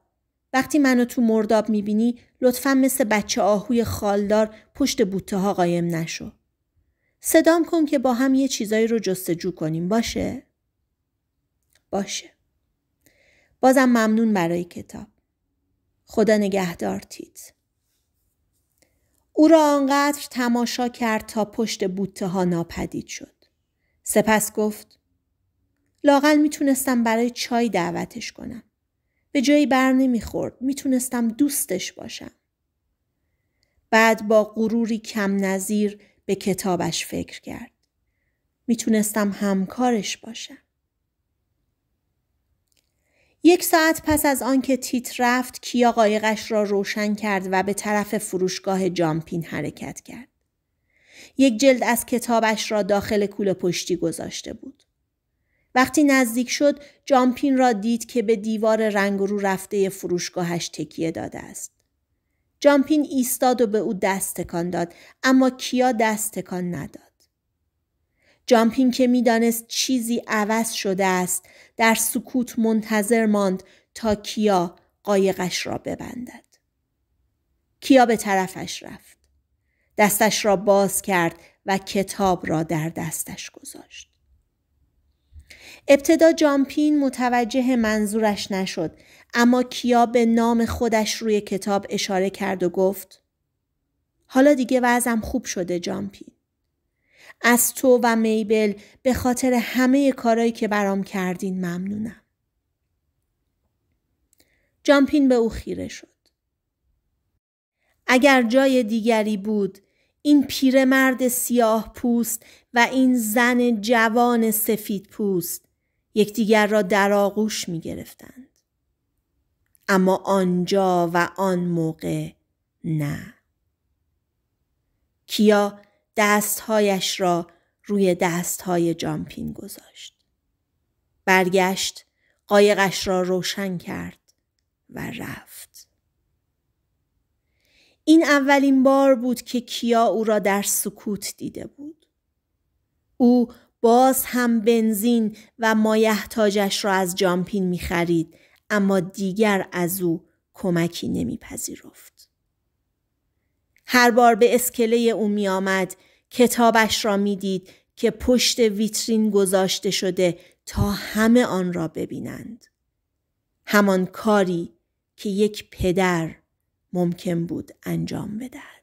وقتی منو تو مرداب میبینی لطفا مثل بچه آهوی خالدار پشت بوته ها قایم نشو. صدام کن که با هم یه چیزایی رو جستجو کنیم باشه؟ باشه. بازم ممنون برای کتاب. خدا نگهدار تیت. او را آنقدر تماشا کرد تا پشت بوته ها ناپدید شد. سپس گفت لاقل میتونستم برای چای دعوتش کنم. به جایی بر نمیخورد. میتونستم دوستش باشم. بعد با غروری کم نظیر به کتابش فکر کرد. میتونستم همکارش باشم. یک ساعت پس از آنکه تیت رفت کیا قایقش را روشن کرد و به طرف فروشگاه جامپین حرکت کرد. یک جلد از کتابش را داخل کوله پشتی گذاشته بود. وقتی نزدیک شد جامپین را دید که به دیوار رنگ رو رفته فروشگاهش تکیه داده است. جامپین ایستاد و به او دست تکان داد اما کیا دست تکان نداد جامپین که میدانست چیزی عوض شده است در سکوت منتظر ماند تا کیا قایقش را ببندد کیا به طرفش رفت دستش را باز کرد و کتاب را در دستش گذاشت ابتدا جامپین متوجه منظورش نشد اما کیا به نام خودش روی کتاب اشاره کرد و گفت حالا دیگه وضعم خوب شده جامپی. از تو و میبل به خاطر همه کارایی که برام کردین ممنونم. جامپین به او خیره شد. اگر جای دیگری بود این پیرمرد سیاه پوست و این زن جوان سفید پوست یکدیگر را در آغوش می اما آنجا و آن موقع نه کیا دستهایش را روی دستهای جامپین گذاشت برگشت قایقش را روشن کرد و رفت این اولین بار بود که کیا او را در سکوت دیده بود او باز هم بنزین و مایحتاجش را از جامپین می خرید اما دیگر از او کمکی نمیپذیرفت. هر بار به اسکله او آمد کتابش را میدید که پشت ویترین گذاشته شده تا همه آن را ببینند. همان کاری که یک پدر ممکن بود انجام بدهد.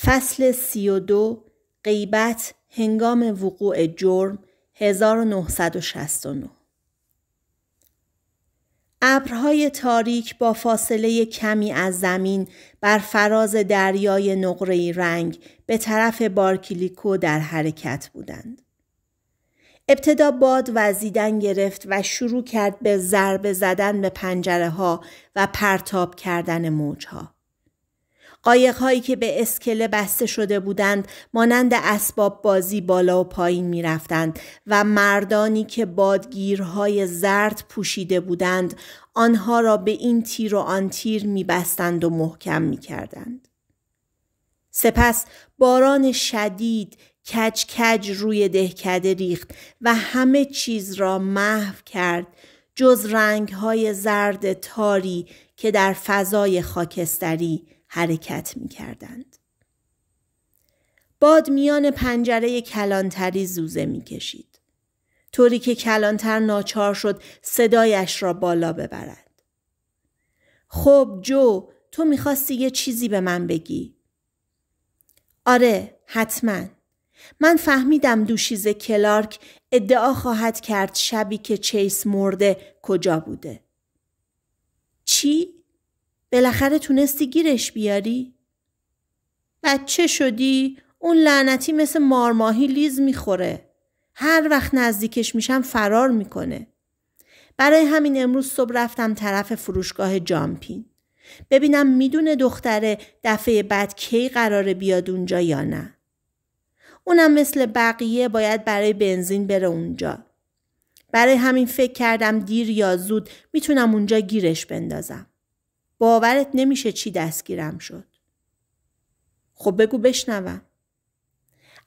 فصل سی و دو غیبت هنگام وقوع جرم 1969 ابرهای تاریک با فاصله کمی از زمین بر فراز دریای نقره رنگ به طرف بارکلیکو در حرکت بودند. ابتدا باد وزیدن گرفت و شروع کرد به ضربه زدن به پنجره ها و پرتاب کردن موجها. قایقهایی که به اسکله بسته شده بودند مانند اسباب بازی بالا و پایین میرفتند و مردانی که بادگیرهای زرد پوشیده بودند آنها را به این تیر و آن تیر میبستند و محکم کردند. سپس باران شدید کج کج روی دهکده ریخت و همه چیز را محو کرد جز رنگ های زرد تاری که در فضای خاکستری حرکت می کردند. باد میان پنجره کلانتری زوزه می کشید. طوری که کلانتر ناچار شد صدایش را بالا ببرد. خب جو تو میخواستی یه چیزی به من بگی. آره حتما. من فهمیدم دوشیز کلارک ادعا خواهد کرد شبی که چیس مرده کجا بوده. چی؟ بالاخره تونستی گیرش بیاری؟ بچه شدی؟ اون لعنتی مثل مارماهی لیز میخوره. هر وقت نزدیکش میشم فرار میکنه. برای همین امروز صبح رفتم طرف فروشگاه جامپین. ببینم میدونه دختره دفعه بعد کی قراره بیاد اونجا یا نه. اونم مثل بقیه باید برای بنزین بره اونجا. برای همین فکر کردم دیر یا زود میتونم اونجا گیرش بندازم. باورت نمیشه چی دستگیرم شد. خب بگو بشنوم.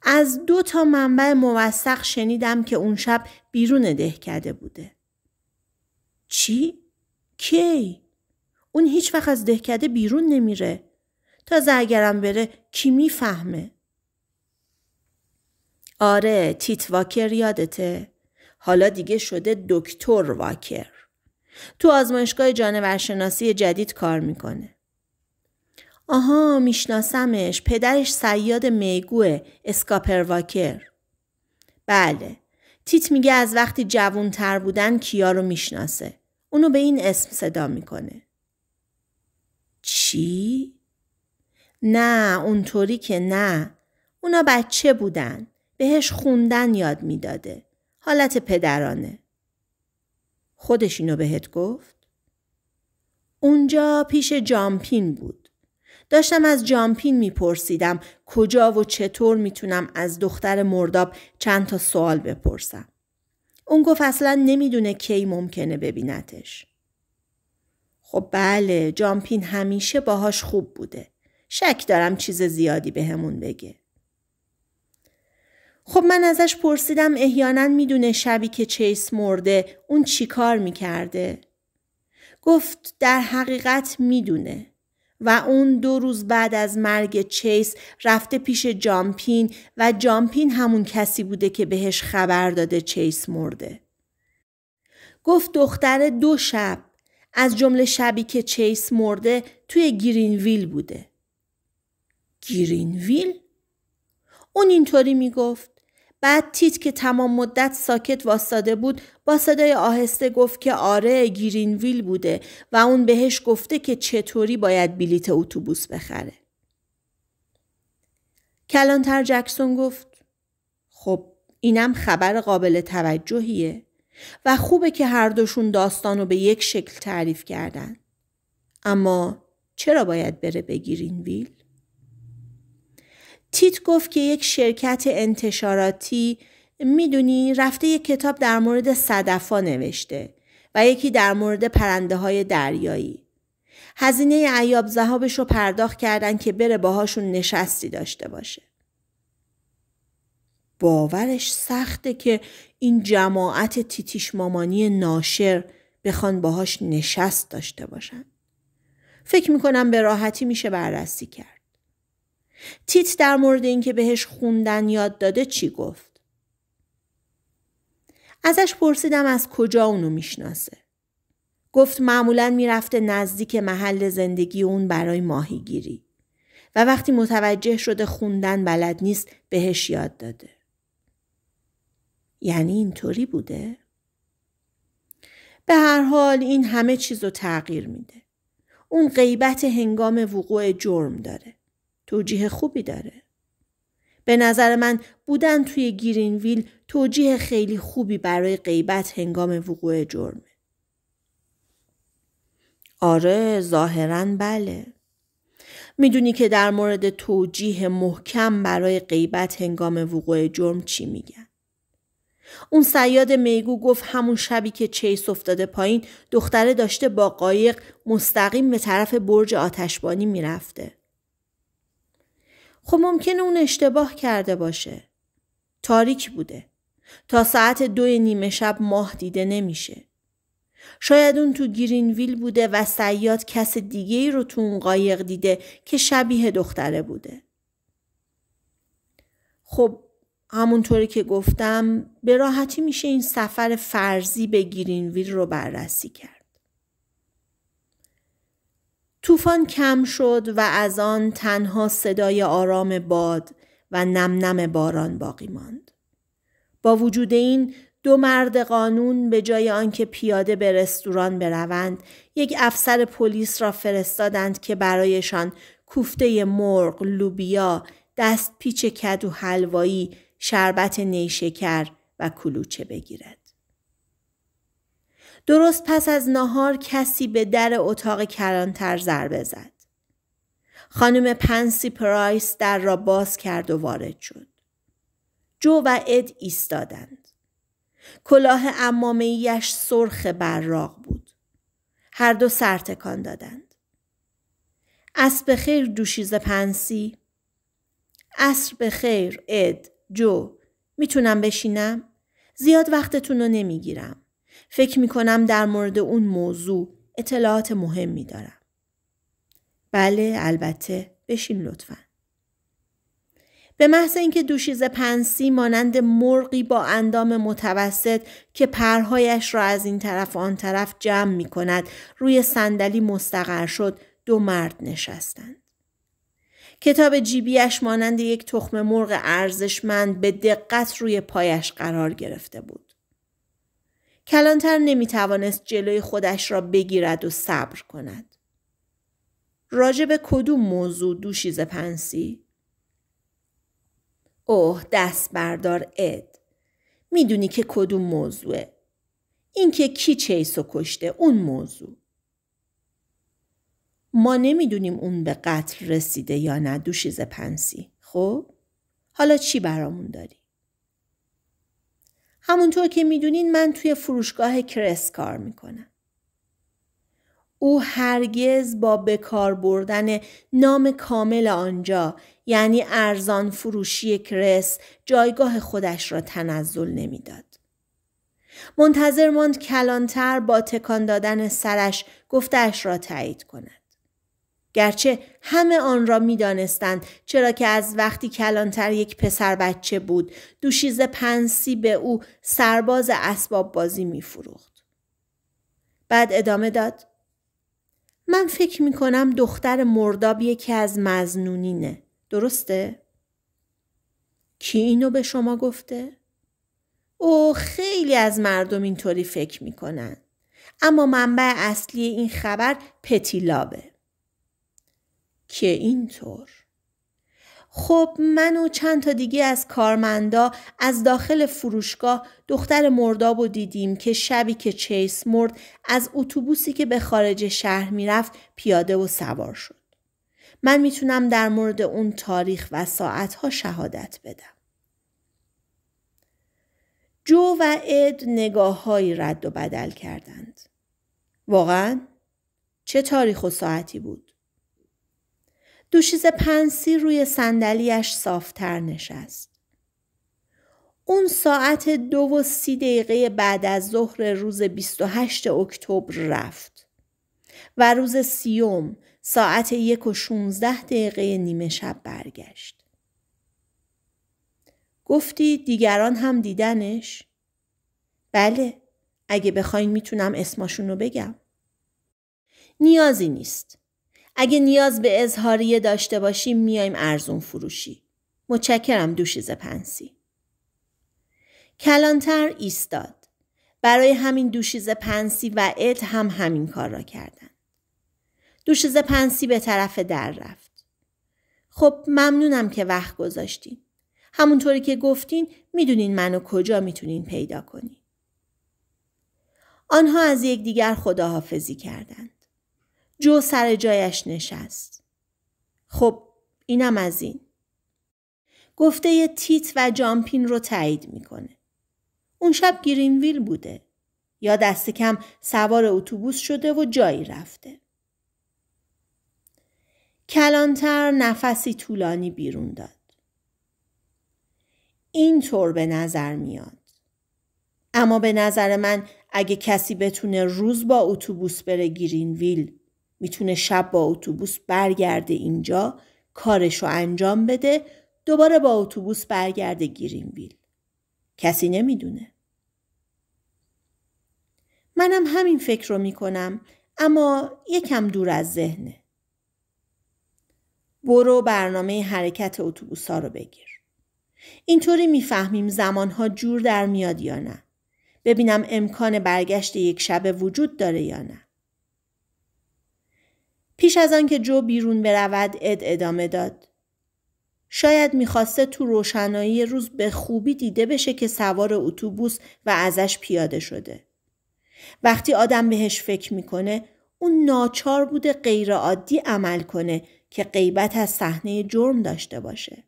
از دو تا منبع موثق شنیدم که اون شب بیرون دهکده بوده. چی؟ کی؟ اون هیچ وقت از دهکده بیرون نمیره. تا اگرم بره کی میفهمه؟ آره تیت واکر یادته. حالا دیگه شده دکتر واکر. تو آزمایشگاه جانورشناسی جدید کار میکنه. آها میشناسمش پدرش سیاد میگوه اسکاپرواکر. بله تیت میگه از وقتی جوونتر بودن کیا رو میشناسه. اونو به این اسم صدا میکنه. چی؟ نه اونطوری که نه. اونا بچه بودن. بهش خوندن یاد میداده. حالت پدرانه. خودش اینو بهت گفت؟ اونجا پیش جامپین بود. داشتم از جامپین میپرسیدم کجا و چطور میتونم از دختر مرداب چند تا سوال بپرسم. اون گفت اصلا نمیدونه کی ممکنه ببینتش. خب بله جامپین همیشه باهاش خوب بوده. شک دارم چیز زیادی بهمون به بگه. خب من ازش پرسیدم احیانا میدونه شبی که چیس مرده اون چی کار میکرده؟ گفت در حقیقت میدونه و اون دو روز بعد از مرگ چیس رفته پیش جامپین و جامپین همون کسی بوده که بهش خبر داده چیس مرده. گفت دختر دو شب از جمله شبی که چیس مرده توی گرینویل بوده. گرینویل؟ اون اینطوری میگفت بعد تیت که تمام مدت ساکت واستاده بود با صدای آهسته گفت که آره ویل بوده و اون بهش گفته که چطوری باید بلیت اتوبوس بخره. کلانتر جکسون گفت خب اینم خبر قابل توجهیه و خوبه که هر دوشون داستان رو به یک شکل تعریف کردن. اما چرا باید بره به ویل؟ تیت گفت که یک شرکت انتشاراتی میدونی رفته یک کتاب در مورد صدفا نوشته و یکی در مورد پرنده های دریایی. هزینه عیاب زهابش رو پرداخت کردن که بره باهاشون نشستی داشته باشه. باورش سخته که این جماعت تیتیش مامانی ناشر بخوان باهاش نشست داشته باشن. فکر میکنم به راحتی میشه بررسی کرد. تیت در مورد اینکه بهش خوندن یاد داده چی گفت؟ ازش پرسیدم از کجا اونو میشناسه. گفت معمولا میرفته نزدیک محل زندگی اون برای ماهیگیری و وقتی متوجه شده خوندن بلد نیست بهش یاد داده. یعنی اینطوری بوده؟ به هر حال این همه چیز تغییر میده. اون غیبت هنگام وقوع جرم داره. توجیه خوبی داره. به نظر من بودن توی گیرینویل توجیه خیلی خوبی برای غیبت هنگام وقوع جرمه. آره ظاهرا بله. میدونی که در مورد توجیه محکم برای غیبت هنگام وقوع جرم چی میگن؟ اون سیاد میگو گفت همون شبی که چیس افتاده پایین دختره داشته با قایق مستقیم به طرف برج آتشبانی میرفته. خب ممکنه اون اشتباه کرده باشه. تاریک بوده. تا ساعت دو نیمه شب ماه دیده نمیشه. شاید اون تو گرینویل بوده و سیاد کس دیگه ای رو تو اون قایق دیده که شبیه دختره بوده. خب همونطوری که گفتم به راحتی میشه این سفر فرضی به گرینویل رو بررسی کرد. طوفان کم شد و از آن تنها صدای آرام باد و نم نم باران باقی ماند. با وجود این دو مرد قانون به جای آنکه پیاده به رستوران بروند یک افسر پلیس را فرستادند که برایشان کوفته مرغ، لوبیا، دست پیچ کدو حلوایی، شربت نیشکر و کلوچه بگیرد. درست پس از ناهار کسی به در اتاق کرانتر ضربه زد. خانم پنسی پرایس در را باز کرد و وارد شد. جو و اد ایستادند. کلاه امامیش سرخ براق بود. هر دو سرتکان دادند. اسب خیر دوشیز پنسی. اصر به خیر اد جو میتونم بشینم؟ زیاد وقتتون رو نمیگیرم. فکر می کنم در مورد اون موضوع اطلاعات مهمی دارم. بله البته بشین لطفا. به محض اینکه دوشیز پنسی مانند مرغی با اندام متوسط که پرهایش را از این طرف آن طرف جمع می کند روی صندلی مستقر شد دو مرد نشستند. کتاب جیبیش مانند یک تخم مرغ ارزشمند به دقت روی پایش قرار گرفته بود. کلانتر نمیتوانست جلوی خودش را بگیرد و صبر کند. راجع به کدوم موضوع دوشیز پنسی؟ اوه دست بردار اد. میدونی که کدوم موضوعه. اینکه کی و کشته اون موضوع. ما نمیدونیم اون به قتل رسیده یا نه دوشیز پنسی. خب؟ حالا چی برامون داری؟ همونطور که میدونین من توی فروشگاه کرس کار میکنم. او هرگز با بکار بردن نام کامل آنجا یعنی ارزان فروشی کرس جایگاه خودش را تنزل نمیداد. منتظر ماند کلانتر با تکان دادن سرش گفتش را تایید کند. گرچه همه آن را می دانستند چرا که از وقتی کلانتر یک پسر بچه بود دوشیز پنسی به او سرباز اسباب بازی می فروخت. بعد ادامه داد من فکر می کنم دختر مرداب یکی از مزنونینه. درسته؟ کی اینو به شما گفته؟ او خیلی از مردم اینطوری فکر می کنن. اما منبع اصلی این خبر پتیلابه. که اینطور خب من و چند تا دیگه از کارمندا از داخل فروشگاه دختر مرداب و دیدیم که شبی که چیس مرد از اتوبوسی که به خارج شهر میرفت پیاده و سوار شد. من میتونم در مورد اون تاریخ و ساعتها شهادت بدم. جو و اد های رد و بدل کردند. واقعا چه تاریخ و ساعتی بود؟ دوشیز پنسی روی صندلیاش صافتر نشست. اون ساعت دو و سی دقیقه بعد از ظهر روز 28 اکتبر رفت و روز سیوم ساعت یک و 16 دقیقه نیمه شب برگشت. گفتی دیگران هم دیدنش؟ بله اگه بخواین میتونم اسماشون رو بگم. نیازی نیست. اگه نیاز به اظهاریه داشته باشیم میایم ارزون فروشی. متشکرم دوشیز پنسی. کلانتر ایستاد. برای همین دوشیز پنسی و اد هم همین کار را کردند. دوشیز پنسی به طرف در رفت. خب ممنونم که وقت گذاشتین. همونطوری که گفتین میدونین منو کجا میتونین پیدا کنین. آنها از یکدیگر خداحافظی کردند. جو سر جایش نشست. خب اینم از این. گفته تیت و جامپین رو تایید میکنه. اون شب گرینویل بوده. یا دست کم سوار اتوبوس شده و جایی رفته. کلانتر نفسی طولانی بیرون داد. این طور به نظر میاد. اما به نظر من اگه کسی بتونه روز با اتوبوس بره گرینویل میتونه شب با اتوبوس برگرده اینجا کارش رو انجام بده دوباره با اتوبوس برگرده گیرینویل کسی نمیدونه منم همین فکر رو میکنم اما یکم دور از ذهنه برو برنامه حرکت اتوبوس ها رو بگیر اینطوری میفهمیم زمانها جور در میاد یا نه ببینم امکان برگشت یک شبه وجود داره یا نه پیش از آنکه که جو بیرون برود اد ادامه داد. شاید میخواسته تو روشنایی روز به خوبی دیده بشه که سوار اتوبوس و ازش پیاده شده. وقتی آدم بهش فکر میکنه اون ناچار بوده غیرعادی عمل کنه که غیبت از صحنه جرم داشته باشه.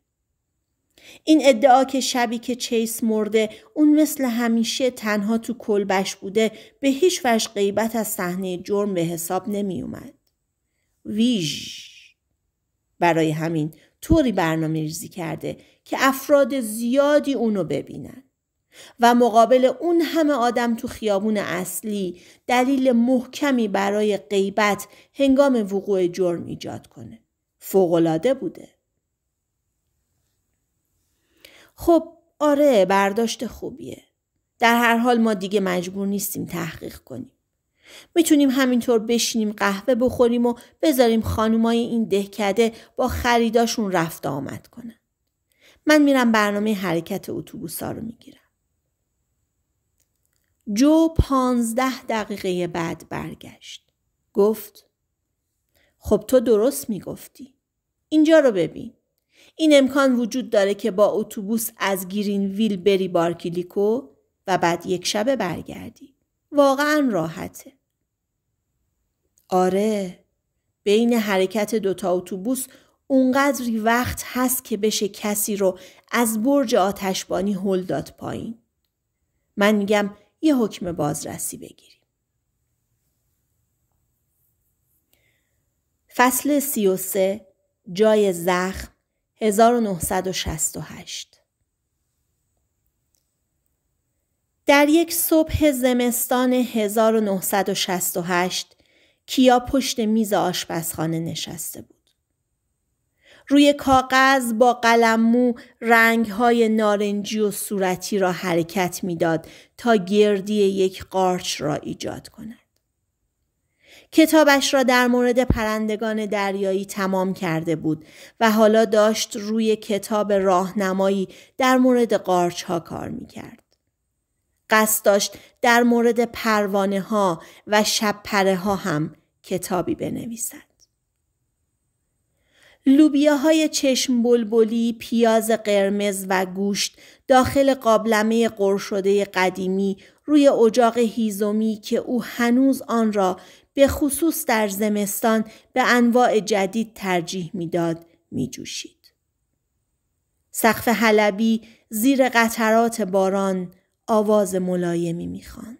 این ادعا که شبی که چیس مرده اون مثل همیشه تنها تو کلبش بوده به هیچ وجه غیبت از صحنه جرم به حساب نمی اومد. ویژ برای همین طوری برنامه ریزی کرده که افراد زیادی اونو ببینن و مقابل اون همه آدم تو خیابون اصلی دلیل محکمی برای غیبت هنگام وقوع جرم ایجاد کنه. فوقالعاده بوده. خب آره برداشت خوبیه. در هر حال ما دیگه مجبور نیستیم تحقیق کنیم. میتونیم همینطور بشینیم قهوه بخوریم و بذاریم خانومای این دهکده با خریداشون رفت آمد کنن. من میرم برنامه حرکت اتوبوس رو میگیرم. جو پانزده دقیقه بعد برگشت. گفت خب تو درست میگفتی. اینجا رو ببین. این امکان وجود داره که با اتوبوس از گیرین ویل بری بارکیلیکو و بعد یک شبه برگردی. واقعا راحته. آره بین حرکت دوتا اتوبوس اونقدری وقت هست که بشه کسی رو از برج آتشبانی هل داد پایین. من میگم یه حکم بازرسی بگیریم. فصل 33 جای زخم 1968 در یک صبح زمستان 1968 کیا پشت میز آشپزخانه نشسته بود. روی کاغذ با رنگ رنگهای نارنجی و صورتی را حرکت میداد تا گردی یک قارچ را ایجاد کند. کتابش را در مورد پرندگان دریایی تمام کرده بود و حالا داشت روی کتاب راهنمایی در مورد قارچ ها کار می کرد. قصد داشت در مورد پروانه ها و شب پره ها هم کتابی بنویسد. لوبیاهای چشم بلبلی، پیاز قرمز و گوشت داخل قابلمه قرشده قدیمی روی اجاق هیزومی که او هنوز آن را به خصوص در زمستان به انواع جدید ترجیح میداد میجوشید. سقف حلبی زیر قطرات باران آواز ملایمی میخواند.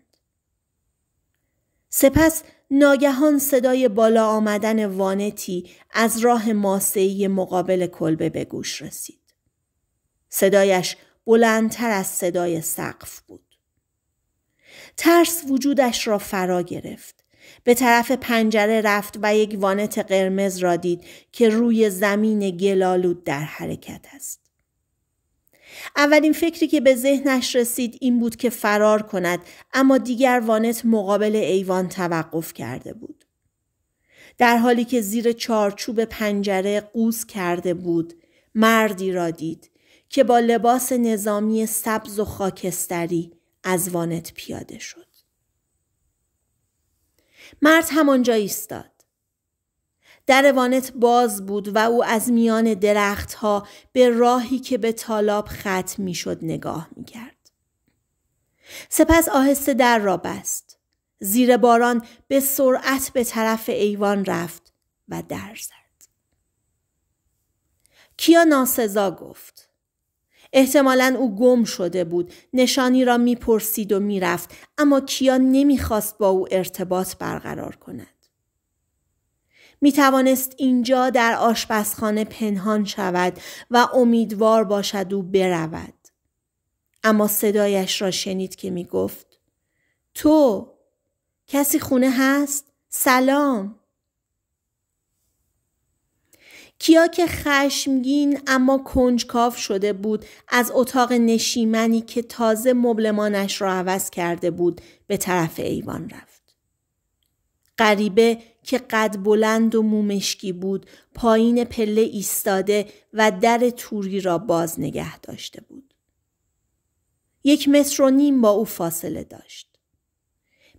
سپس ناگهان صدای بالا آمدن وانتی از راه ماسهی مقابل کلبه به گوش رسید. صدایش بلندتر از صدای سقف بود. ترس وجودش را فرا گرفت. به طرف پنجره رفت و یک وانت قرمز را دید که روی زمین گلالود در حرکت است. اولین فکری که به ذهنش رسید این بود که فرار کند اما دیگر وانت مقابل ایوان توقف کرده بود. در حالی که زیر چارچوب پنجره قوز کرده بود مردی را دید که با لباس نظامی سبز و خاکستری از وانت پیاده شد. مرد همانجا ایستاد. در وانت باز بود و او از میان درختها به راهی که به تالاب ختم میشد نگاه میکرد. سپس آهسته در را بست. زیر باران به سرعت به طرف ایوان رفت و در زد. کیا ناسزا گفت. احتمالا او گم شده بود. نشانی را میپرسید و میرفت اما کیا نمیخواست با او ارتباط برقرار کند. می توانست اینجا در آشپزخانه پنهان شود و امیدوار باشد او برود. اما صدایش را شنید که می گفت تو کسی خونه هست؟ سلام کیا که خشمگین اما کنجکاف شده بود از اتاق نشیمنی که تازه مبلمانش را عوض کرده بود به طرف ایوان رفت. غریبه که قد بلند و مومشکی بود پایین پله ایستاده و در توری را باز نگه داشته بود. یک متر و نیم با او فاصله داشت.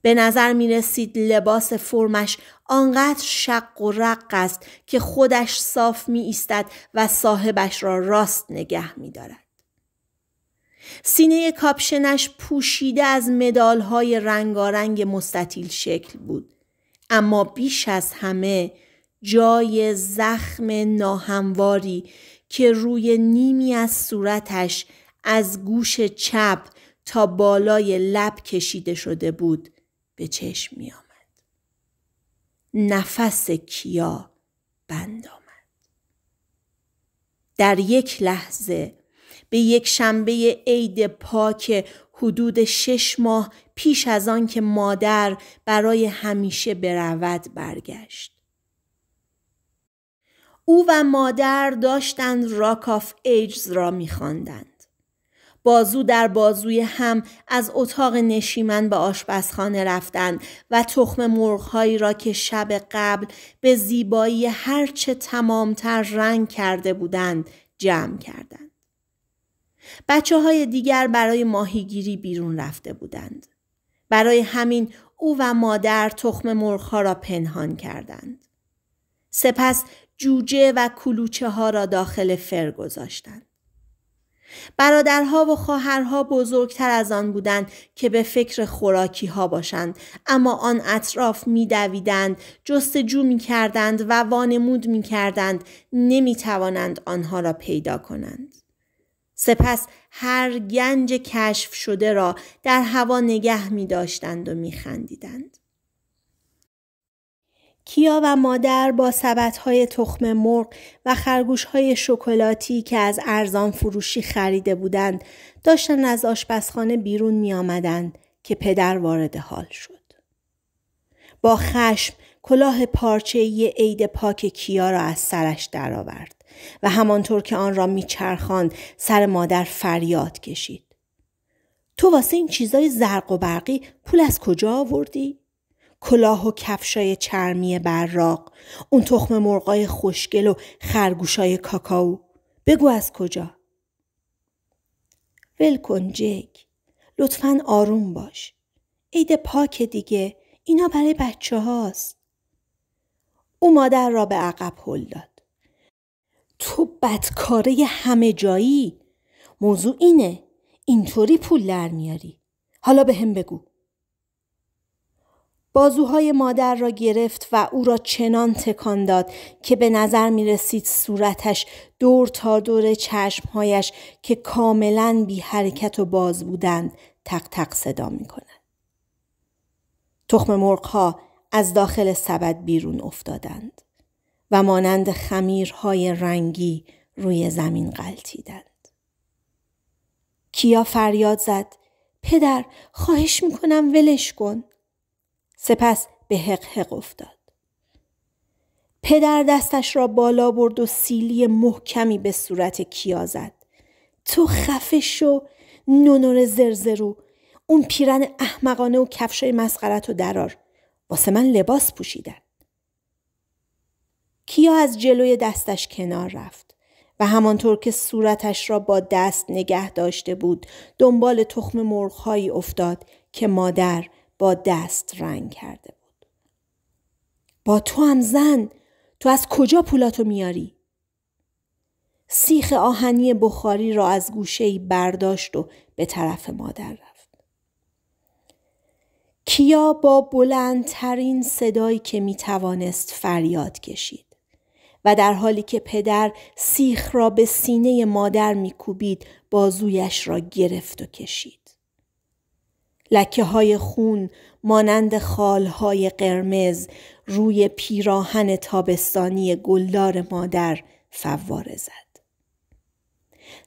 به نظر می رسید لباس فرمش آنقدر شق و رق است که خودش صاف می ایستد و صاحبش را راست نگه می دارد. سینه کاپشنش پوشیده از مدالهای رنگارنگ مستطیل شکل بود. اما بیش از همه جای زخم ناهمواری که روی نیمی از صورتش از گوش چپ تا بالای لب کشیده شده بود به چشم می آمد. نفس کیا بند آمد. در یک لحظه به یک شنبه عید پاک حدود شش ماه پیش از آن که مادر برای همیشه برود برگشت. او و مادر داشتند راک آف ایجز را میخواندند. بازو در بازوی هم از اتاق نشیمن به آشپزخانه رفتند و تخم مرغهایی را که شب قبل به زیبایی هرچه تمامتر رنگ کرده بودند جمع کردند. بچه های دیگر برای ماهیگیری بیرون رفته بودند. برای همین او و مادر تخم مرغها را پنهان کردند. سپس جوجه و کلوچه ها را داخل فر گذاشتند. برادرها و خواهرها بزرگتر از آن بودند که به فکر خوراکی ها باشند اما آن اطراف میدویدند جستجو کردند و وانمود می نمی توانند آنها را پیدا کنند سپس هر گنج کشف شده را در هوا نگه می داشتند و می خندیدند. کیا و مادر با سبدهای تخم مرغ و خرگوشهای شکلاتی که از ارزان فروشی خریده بودند داشتن از آشپزخانه بیرون می آمدند که پدر وارد حال شد. با خشم کلاه پارچه یه عید پاک کیا را از سرش درآورد. و همانطور که آن را میچرخاند سر مادر فریاد کشید تو واسه این چیزای زرق و برقی پول از کجا آوردی کلاه و کفشای چرمی براق اون تخم مرغای خوشگل و خرگوشای کاکاو بگو از کجا ول کن جک لطفا آروم باش عید پاک دیگه اینا برای بچه هاست او مادر را به عقب هل داد تو بدکاره همه جایی موضوع اینه اینطوری پول در میاری حالا به هم بگو بازوهای مادر را گرفت و او را چنان تکان داد که به نظر می رسید صورتش دور تا دور چشمهایش که کاملا بی حرکت و باز بودند تق تق صدا می کند تخم مرغ ها از داخل سبد بیرون افتادند. و مانند خمیرهای رنگی روی زمین قلتیدند. کیا فریاد زد پدر خواهش میکنم ولش کن. سپس به حق افتاد. پدر دستش را بالا برد و سیلی محکمی به صورت کیا زد. تو خفش و نونور زرزرو اون پیرن احمقانه و کفشای مسخرت و درار واسه من لباس پوشیدن کیا از جلوی دستش کنار رفت و همانطور که صورتش را با دست نگه داشته بود دنبال تخم مرغهایی افتاد که مادر با دست رنگ کرده بود با تو هم زن تو از کجا پولاتو میاری سیخ آهنی بخاری را از ای برداشت و به طرف مادر رفت کیا با بلندترین صدایی که میتوانست فریاد کشید و در حالی که پدر سیخ را به سینه مادر میکوبید بازویش را گرفت و کشید. لکه های خون مانند خال های قرمز روی پیراهن تابستانی گلدار مادر فواره زد.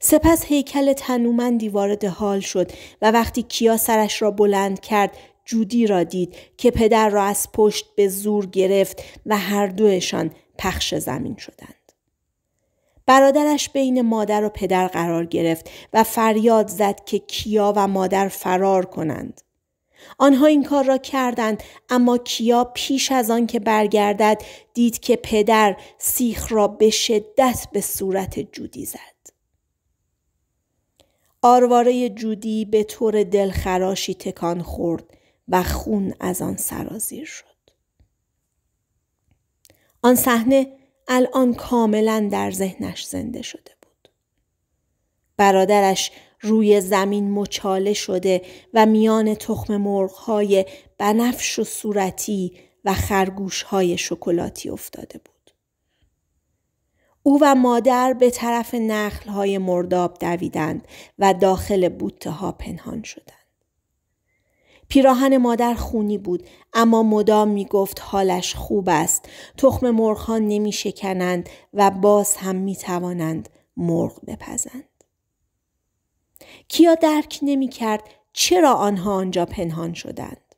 سپس هیکل تنومندی وارد حال شد و وقتی کیا سرش را بلند کرد جودی را دید که پدر را از پشت به زور گرفت و هر دوشان پخش زمین شدند. برادرش بین مادر و پدر قرار گرفت و فریاد زد که کیا و مادر فرار کنند. آنها این کار را کردند اما کیا پیش از آن که برگردد دید که پدر سیخ را به شدت به صورت جودی زد. آرواره جودی به طور دلخراشی تکان خورد و خون از آن سرازیر شد. آن صحنه الان کاملا در ذهنش زنده شده بود. برادرش روی زمین مچاله شده و میان تخم مرغهای بنفش و صورتی و خرگوشهای شکلاتی افتاده بود. او و مادر به طرف نخلهای مرداب دویدند و داخل بوته ها پنهان شدند. پیراهن مادر خونی بود اما مدام می گفت حالش خوب است. تخم مرغان نمی شکنند و باز هم می توانند مرغ بپزند. کیا درک نمی کرد چرا آنها آنجا پنهان شدند.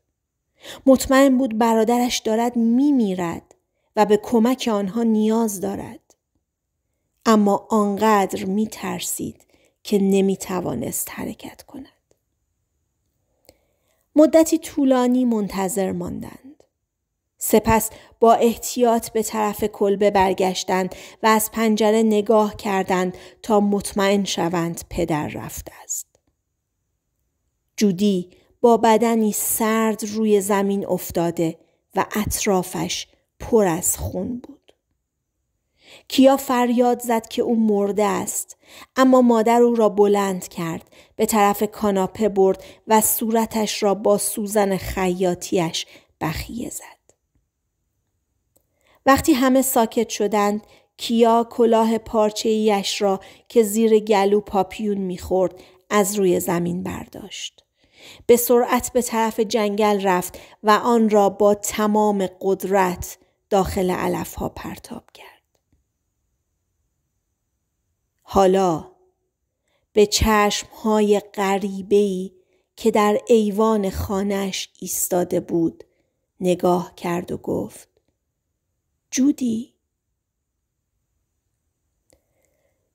مطمئن بود برادرش دارد می میرد و به کمک آنها نیاز دارد. اما آنقدر می ترسید که نمی توانست حرکت کند. مدتی طولانی منتظر ماندند. سپس با احتیاط به طرف کلبه برگشتند و از پنجره نگاه کردند تا مطمئن شوند پدر رفته است. جودی با بدنی سرد روی زمین افتاده و اطرافش پر از خون بود. کیا فریاد زد که او مرده است اما مادر او را بلند کرد به طرف کاناپه برد و صورتش را با سوزن خیاطیش بخیه زد وقتی همه ساکت شدند کیا کلاه پارچه ایش را که زیر گلو پاپیون میخورد از روی زمین برداشت. به سرعت به طرف جنگل رفت و آن را با تمام قدرت داخل ها پرتاب کرد. حالا به چشمهای ای که در ایوان خانش ایستاده بود نگاه کرد و گفت جودی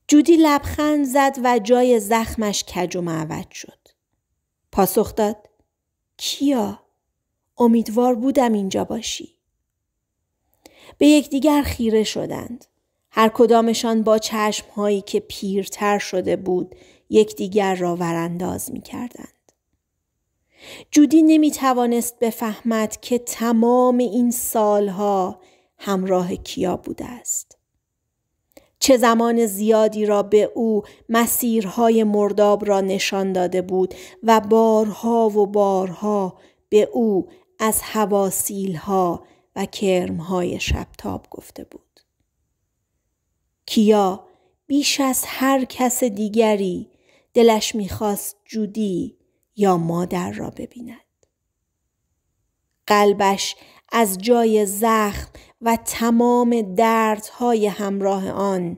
جودی لبخند زد و جای زخمش کج و معوج شد پاسخ داد کیا امیدوار بودم اینجا باشی به یکدیگر خیره شدند هر کدامشان با چشمهایی که پیرتر شده بود یکدیگر را ورانداز می کردند. جودی نمی توانست بفهمد که تمام این سالها همراه کیا بوده است. چه زمان زیادی را به او مسیرهای مرداب را نشان داده بود و بارها و بارها به او از هواسیلها و کرمهای شبتاب گفته بود. کیا بیش از هر کس دیگری دلش میخواست جودی یا مادر را ببیند قلبش از جای زخم و تمام دردهای همراه آن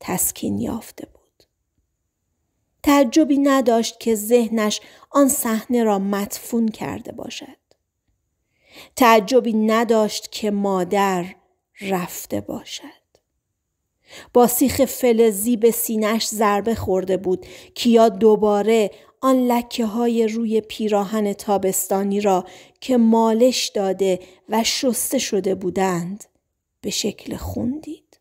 تسکین یافته بود تعجبی نداشت که ذهنش آن صحنه را مدفون کرده باشد تعجبی نداشت که مادر رفته باشد با سیخ فلزی به سینش ضربه خورده بود کیا دوباره آن لکه های روی پیراهن تابستانی را که مالش داده و شسته شده بودند به شکل خون دید.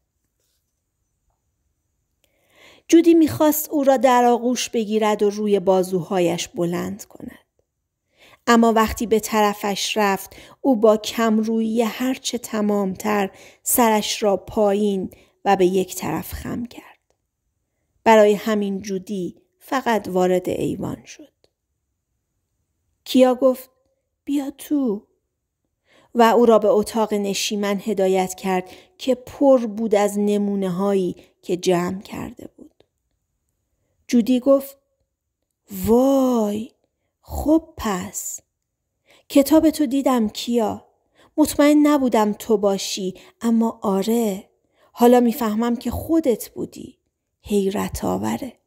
جودی میخواست او را در آغوش بگیرد و روی بازوهایش بلند کند. اما وقتی به طرفش رفت او با کمرویی هرچه تمامتر سرش را پایین و به یک طرف خم کرد. برای همین جودی فقط وارد ایوان شد. کیا گفت بیا تو و او را به اتاق نشیمن هدایت کرد که پر بود از نمونه هایی که جمع کرده بود. جودی گفت وای خب پس کتاب تو دیدم کیا مطمئن نبودم تو باشی اما آره حالا میفهمم که خودت بودی. حیرت آوره.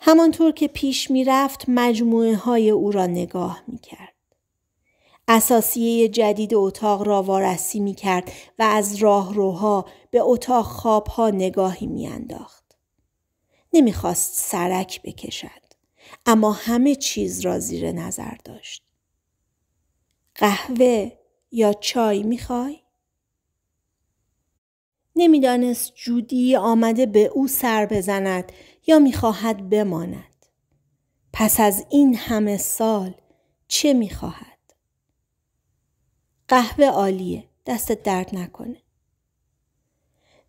همانطور که پیش میرفت مجموعه های او را نگاه می کرد. اساسیه جدید اتاق را وارسی میکرد و از راه روها به اتاق ها نگاهی میانداخت. خواست سرک بکشد. اما همه چیز را زیر نظر داشت. قهوه یا چای میخوای؟ نمیدانست جودی آمده به او سر بزند یا میخواهد بماند پس از این همه سال چه میخواهد قهوه عالیه دستت درد نکنه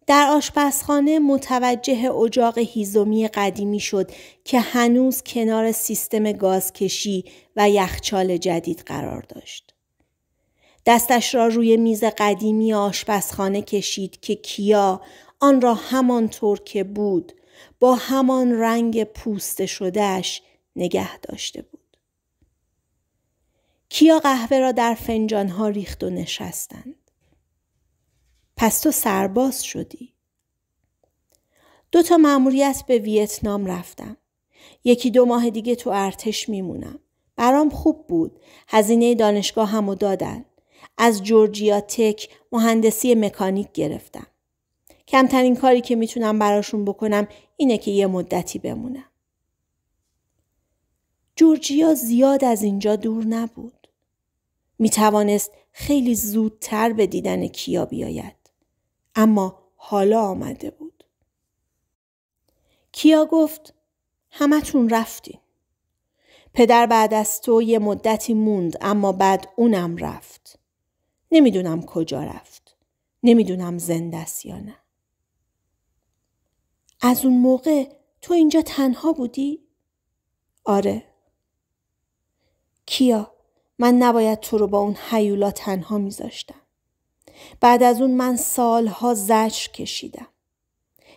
در آشپزخانه متوجه اجاق هیزومی قدیمی شد که هنوز کنار سیستم گازکشی و یخچال جدید قرار داشت. دستش را روی میز قدیمی آشپزخانه کشید که کیا آن را همانطور که بود با همان رنگ پوست شدهش نگه داشته بود. کیا قهوه را در فنجانها ریخت و نشستند. پس تو سرباز شدی. دو تا ماموریت به ویتنام رفتم. یکی دو ماه دیگه تو ارتش میمونم. برام خوب بود. هزینه دانشگاه همو دادن. از جورجیا تک مهندسی مکانیک گرفتم. کمترین کاری که میتونم براشون بکنم اینه که یه مدتی بمونم. جورجیا زیاد از اینجا دور نبود. میتوانست خیلی زودتر به دیدن کیا بیاید. اما حالا آمده بود. کیا گفت همتون رفتین. پدر بعد از تو یه مدتی موند اما بعد اونم رفت. نمیدونم کجا رفت. نمیدونم زنده است یا نه. از اون موقع تو اینجا تنها بودی؟ آره. کیا من نباید تو رو با اون حیولا تنها میذاشتم. بعد از اون من سالها زجر کشیدم.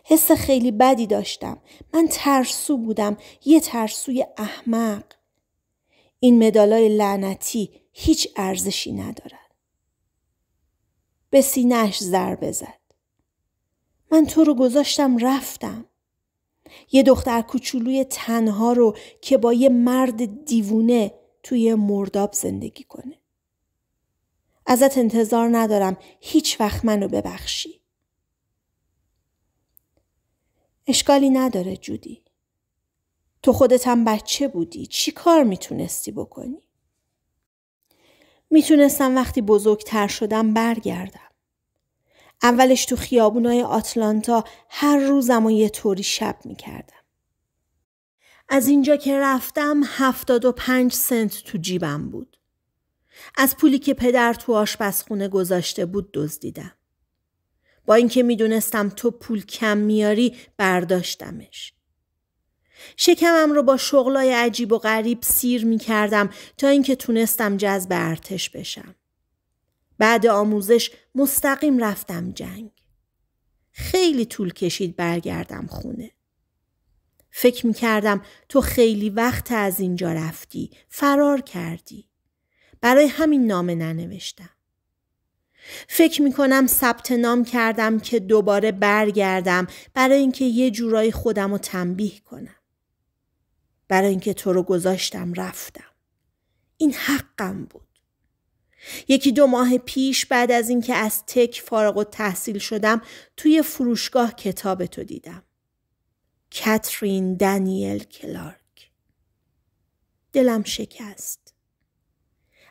حس خیلی بدی داشتم. من ترسو بودم. یه ترسوی احمق. این مدالای لعنتی هیچ ارزشی ندارد. به سینهش ضربه بزد. من تو رو گذاشتم رفتم. یه دختر کوچولوی تنها رو که با یه مرد دیوونه توی مرداب زندگی کنه. ازت انتظار ندارم هیچ وقت منو ببخشی. اشکالی نداره جودی. تو خودت هم بچه بودی. چی کار میتونستی بکنی؟ میتونستم وقتی بزرگتر شدم برگردم. اولش تو خیابونای آتلانتا هر روزم و یه طوری شب میکردم. از اینجا که رفتم هفتاد و پنج سنت تو جیبم بود. از پولی که پدر تو آشپزخونه گذاشته بود دزدیدم. با اینکه میدونستم تو پول کم میاری برداشتمش. شکمم رو با شغلای عجیب و غریب سیر می کردم تا اینکه تونستم جذب ارتش بشم. بعد آموزش مستقیم رفتم جنگ. خیلی طول کشید برگردم خونه. فکر می کردم تو خیلی وقت از اینجا رفتی، فرار کردی. برای همین نامه ننوشتم. فکر می کنم ثبت نام کردم که دوباره برگردم برای اینکه یه جورایی خودم رو تنبیه کنم. برای اینکه تو رو گذاشتم رفتم این حقم بود یکی دو ماه پیش بعد از اینکه از تک فارغ و تحصیل شدم توی فروشگاه کتاب تو دیدم کاترین دانیل کلارک دلم شکست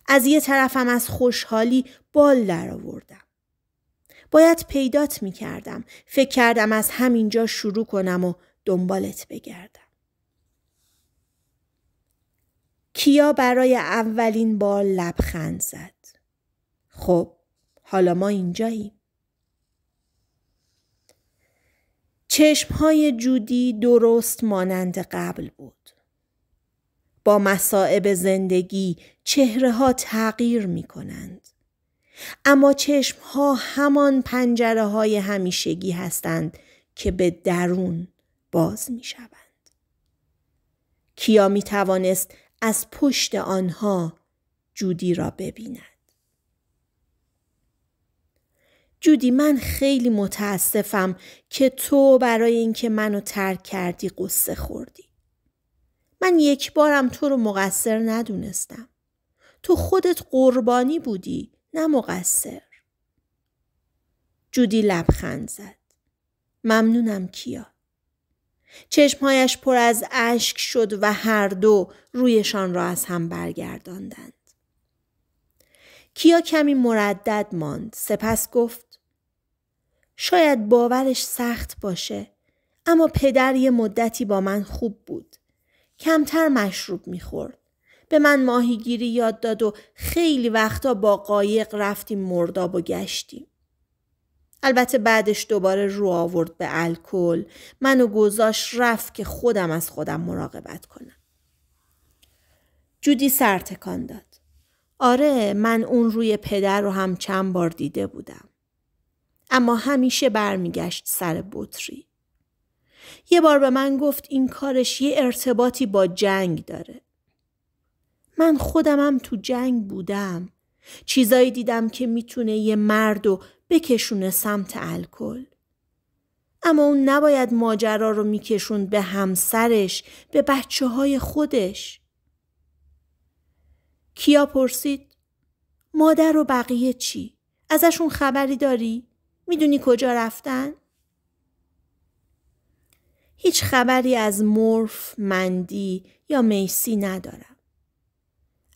از یه طرفم از خوشحالی بال در آوردم باید پیدات می کردم. فکر کردم از همینجا شروع کنم و دنبالت بگردم. کیا برای اولین بار لبخند زد. خب حالا ما اینجاییم. چشمهای جودی درست مانند قبل بود. با مسائب زندگی چهره ها تغییر می کنند. اما چشم همان پنجره های همیشگی هستند که به درون باز می کیا می توانست از پشت آنها جودی را ببیند. جودی من خیلی متاسفم که تو برای اینکه منو ترک کردی قصه خوردی. من یک بارم تو رو مقصر ندونستم. تو خودت قربانی بودی نه مقصر. جودی لبخند زد. ممنونم کیا. چشمهایش پر از اشک شد و هر دو رویشان را از هم برگرداندند. کیا کمی مردد ماند سپس گفت شاید باورش سخت باشه اما پدر یه مدتی با من خوب بود. کمتر مشروب میخورد. به من ماهیگیری یاد داد و خیلی وقتا با قایق رفتیم مرداب و گشتیم. البته بعدش دوباره رو آورد به الکل منو گذاش رفت که خودم از خودم مراقبت کنم جودی سر تکان داد آره من اون روی پدر رو هم چند بار دیده بودم اما همیشه برمیگشت سر بطری یه بار به من گفت این کارش یه ارتباطی با جنگ داره من خودمم تو جنگ بودم چیزایی دیدم که میتونه یه مرد و بکشونه سمت الکل. اما اون نباید ماجرا رو میکشون به همسرش به بچه های خودش. کیا پرسید؟ مادر و بقیه چی؟ ازشون خبری داری؟ میدونی کجا رفتن؟ هیچ خبری از مورف، مندی یا میسی ندارم.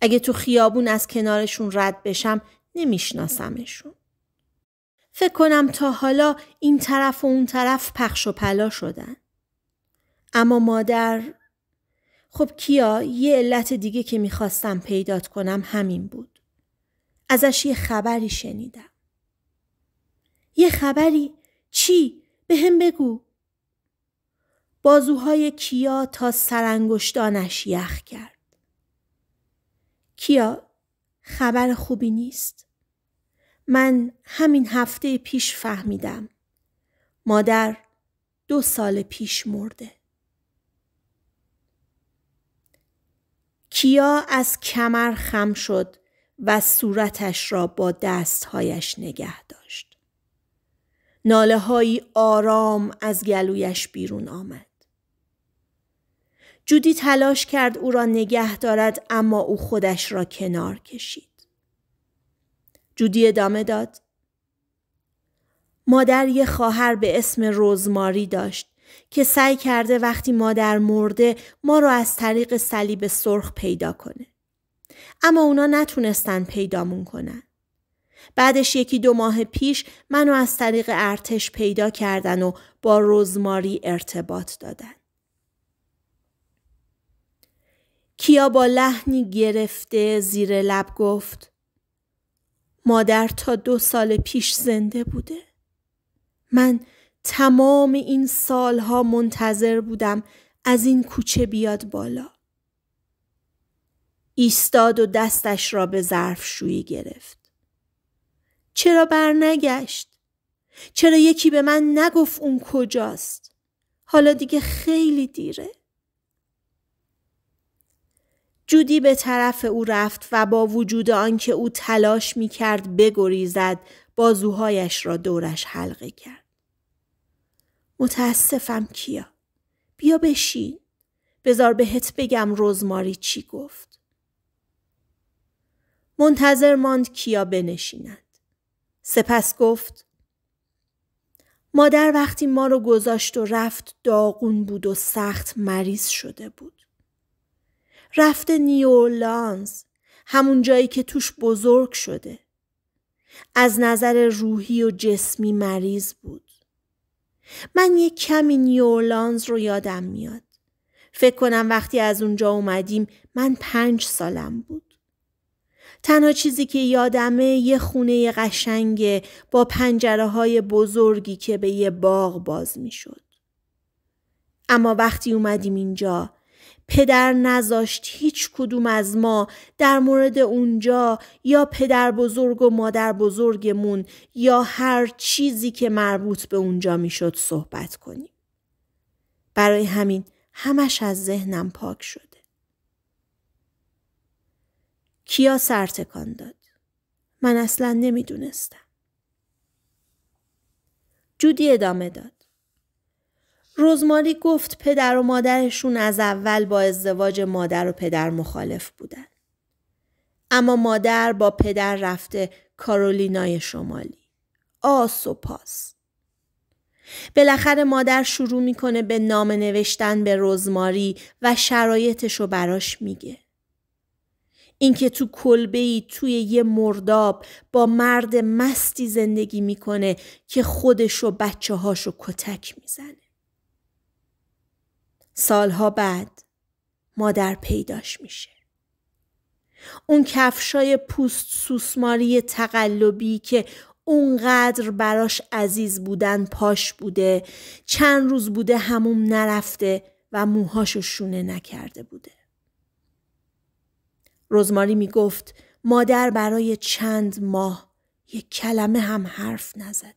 اگه تو خیابون از کنارشون رد بشم نمیشناسمشون. فکر کنم تا حالا این طرف و اون طرف پخش و پلا شدن. اما مادر خب کیا یه علت دیگه که میخواستم پیدات کنم همین بود. ازش یه خبری شنیدم. یه خبری؟ چی؟ به هم بگو. بازوهای کیا تا سرانگشتانش یخ کرد. کیا خبر خوبی نیست. من همین هفته پیش فهمیدم. مادر دو سال پیش مرده. کیا از کمر خم شد و صورتش را با دستهایش نگه داشت. ناله های آرام از گلویش بیرون آمد. جودی تلاش کرد او را نگه دارد اما او خودش را کنار کشید. جودی ادامه داد. مادر یه خواهر به اسم روزماری داشت که سعی کرده وقتی مادر مرده ما رو از طریق صلیب سرخ پیدا کنه. اما اونا نتونستن پیدامون کنن. بعدش یکی دو ماه پیش منو از طریق ارتش پیدا کردن و با روزماری ارتباط دادن. کیا با لحنی گرفته زیر لب گفت مادر تا دو سال پیش زنده بوده. من تمام این سالها منتظر بودم از این کوچه بیاد بالا. ایستاد و دستش را به ظرف شویی گرفت. چرا برنگشت؟ چرا یکی به من نگفت اون کجاست؟ حالا دیگه خیلی دیره. جودی به طرف او رفت و با وجود آنکه او تلاش می کرد بگریزد بازوهایش را دورش حلقه کرد. متاسفم کیا. بیا بشین. بزار بهت بگم رزماری چی گفت. منتظر ماند کیا بنشیند. سپس گفت مادر وقتی ما رو گذاشت و رفت داغون بود و سخت مریض شده بود. رفته نیورلانز همون جایی که توش بزرگ شده از نظر روحی و جسمی مریض بود من یه کمی نیورلانز رو یادم میاد فکر کنم وقتی از اونجا اومدیم من پنج سالم بود تنها چیزی که یادمه یه خونه قشنگ با پنجره های بزرگی که به یه باغ باز میشد. اما وقتی اومدیم اینجا پدر نزاشت هیچ کدوم از ما در مورد اونجا یا پدر بزرگ و مادر بزرگمون یا هر چیزی که مربوط به اونجا میشد صحبت کنیم. برای همین همش از ذهنم پاک شده. کیا سرتکان داد؟ من اصلا نمیدونستم. جودی ادامه داد. روزماری گفت پدر و مادرشون از اول با ازدواج مادر و پدر مخالف بودن. اما مادر با پدر رفته کارولینای شمالی. آس و پاس. بالاخره مادر شروع میکنه به نام نوشتن به رزماری و شرایطش رو براش میگه. اینکه تو کلبه ای توی یه مرداب با مرد مستی زندگی میکنه که خودش و بچه هاشو کتک میزنه. سالها بعد مادر پیداش میشه. اون کفشای پوست سوسماری تقلبی که اونقدر براش عزیز بودن پاش بوده چند روز بوده هموم نرفته و موهاشو شونه نکرده بوده. رزماری میگفت مادر برای چند ماه یک کلمه هم حرف نزده.